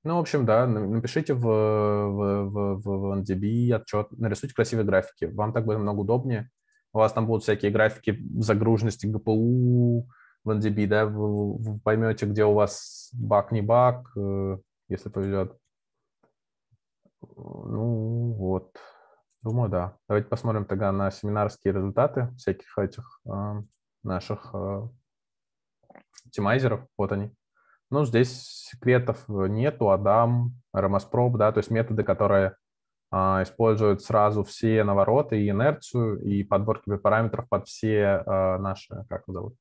ну, в общем, да, напишите в, в, в, в NDB отчет, нарисуйте красивые графики. Вам так будет намного удобнее. У вас там будут всякие графики загруженности ГПУ в NDB, да, вы, вы поймете, где у вас баг, не баг, э, если повезет. Ну, вот. Думаю, да. Давайте посмотрим тогда на семинарские результаты всяких этих а, наших а, оптимайзеров, вот они. Ну, здесь секретов нету, Адам, Рамаспроб, да, то есть методы, которые а, используют сразу все навороты и инерцию, и подборки параметров под все а, наши, как его зовут,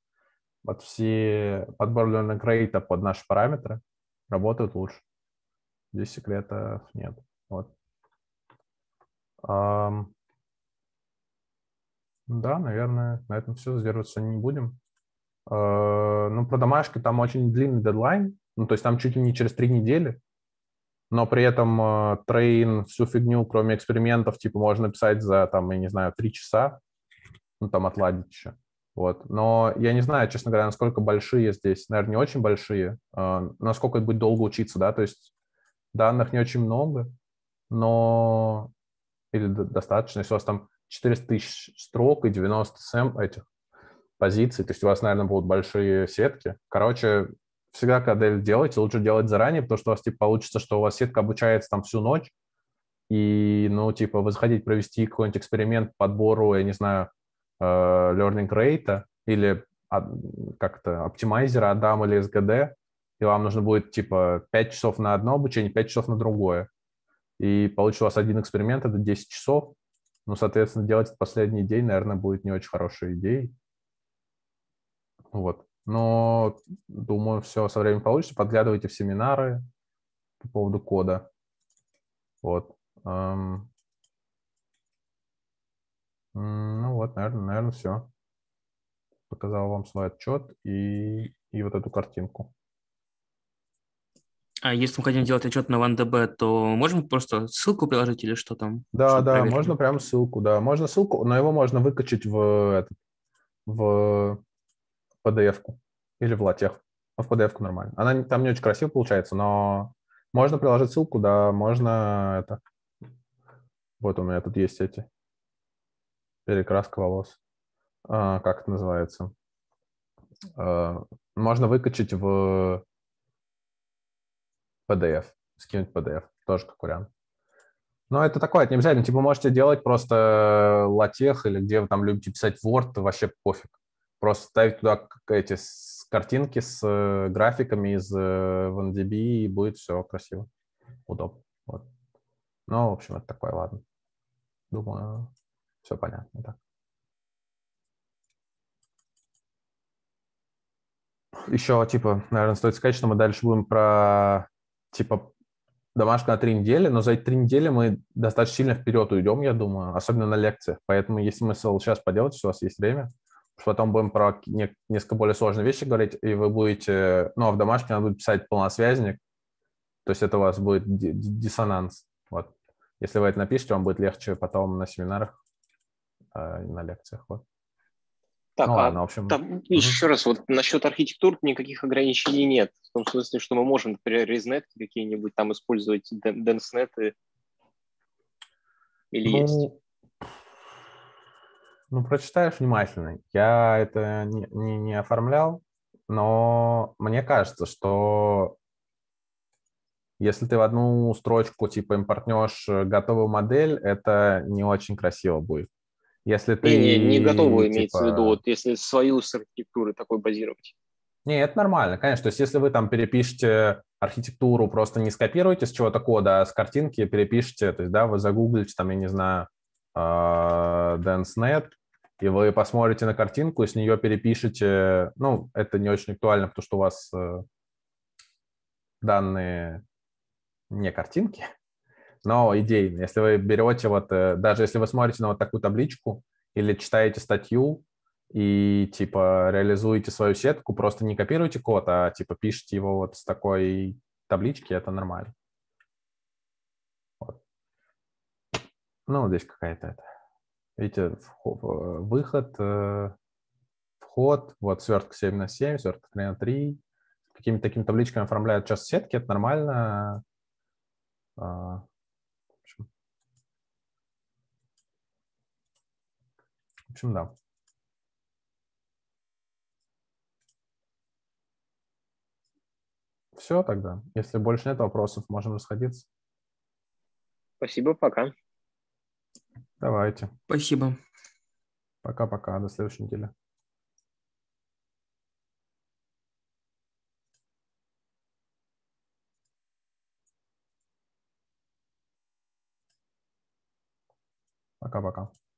под все подбор learning под наши параметры работают лучше. Здесь секретов нет. Вот. Um, да, наверное, на этом все. Задерживаться не будем. Э, ну, про домашки там очень длинный дедлайн, ну, то есть там чуть ли не через три недели, но при этом э, трейн всю фигню, кроме экспериментов, типа, можно писать за, там, я не знаю, три часа, ну, там, отладить еще. Вот. Но я не знаю, честно говоря, насколько большие здесь, наверное, не очень большие, э, насколько это будет долго учиться, да, то есть данных не очень много, но или достаточно, если у вас там 400 тысяч строк и 90 сэм этих позиций, то есть у вас, наверное, будут большие сетки. Короче, всегда, когда это делаете, лучше делать заранее, потому что у вас типа, получится, что у вас сетка обучается там всю ночь, и, ну, типа, вы захотите провести какой-нибудь эксперимент по подбору, я не знаю, э, learning rate или а, как-то оптимайзера Адам или СГД, и вам нужно будет, типа, 5 часов на одно обучение, 5 часов на другое. И получится у вас один эксперимент, это 10 часов. Ну, соответственно, делать последний день, наверное, будет не очень хорошей идеей. Вот. Но думаю, все со временем получится. Подглядывайте в семинары по поводу кода. Вот. Ну вот, наверное, наверное, все. Показал вам свой отчет и, и вот эту картинку. А если мы хотим делать отчет на WandaB, то можем просто ссылку приложить или что там? Да, да, проверить? можно прям ссылку, да. Можно ссылку, но его можно выкачать в, этот, в PDF-ку или в латех. А в PDF-ку нормально. Она там не очень красиво получается, но можно приложить ссылку, да, можно это. Вот у меня тут есть эти. Перекраска волос. А, как это называется? А, можно выкачать в PDF, скинуть PDF, тоже как вариант. Но это такое, это не обязательно. Типа можете делать просто латех или где вы там любите писать Word, вообще пофиг просто ставить туда эти картинки с э, графиками из WinDB, э, и будет все красиво, удобно. Вот. Ну, в общем, это такое, ладно. Думаю, все понятно. Так. Еще, типа, наверное, стоит сказать, что мы дальше будем про, типа, домашку на три недели, но за эти три недели мы достаточно сильно вперед уйдем, я думаю, особенно на лекциях. Поэтому есть смысл сейчас поделать, если у вас есть время потом будем про несколько более сложные вещи говорить, и вы будете, ну, а в домашке надо будет писать полносвязник, то есть это у вас будет диссонанс. Вот. Если вы это напишете, вам будет легче потом на семинарах, э, на лекциях. Вот. Так, ну, а ладно, в общем... там, угу. еще раз, вот насчет архитектур никаких ограничений нет. В том смысле, что мы можем, например, ResNet какие-нибудь там использовать, DenseNet или ну, есть? Ну, прочитаешь внимательно. Я это не, не, не оформлял, но мне кажется, что если ты в одну строчку типа импортнешь э, готовую модель, это не очень красиво будет. Если ты... Не, не, не готовую типа... имеется в виду, типа вот если свою с архитектуры такой базировать. Не, это нормально, конечно. То есть если вы там перепишете архитектуру, просто не скопируете с чего-то кода, а с картинки перепишите, то есть, да, вы загуглите там, я не знаю, а, DanceNet, и вы посмотрите на картинку и с нее перепишете, ну, это не очень актуально, потому что у вас э, данные не картинки, но идейные. Если вы берете вот, э, даже если вы смотрите на вот такую табличку или читаете статью и типа реализуете свою сетку, просто не копируйте код, а типа пишите его вот с такой таблички, это нормально. Вот. Ну, здесь какая-то это Видите, э, выход, э, вход, вот свертка 7 на 7, свертка 3 на 3. Какими-то такими табличками оформляют часть сетки, это нормально. А, в общем, да. Все тогда. Если больше нет вопросов, можем расходиться. Спасибо, пока. Давайте. Спасибо. Пока-пока. До следующей недели. Пока-пока.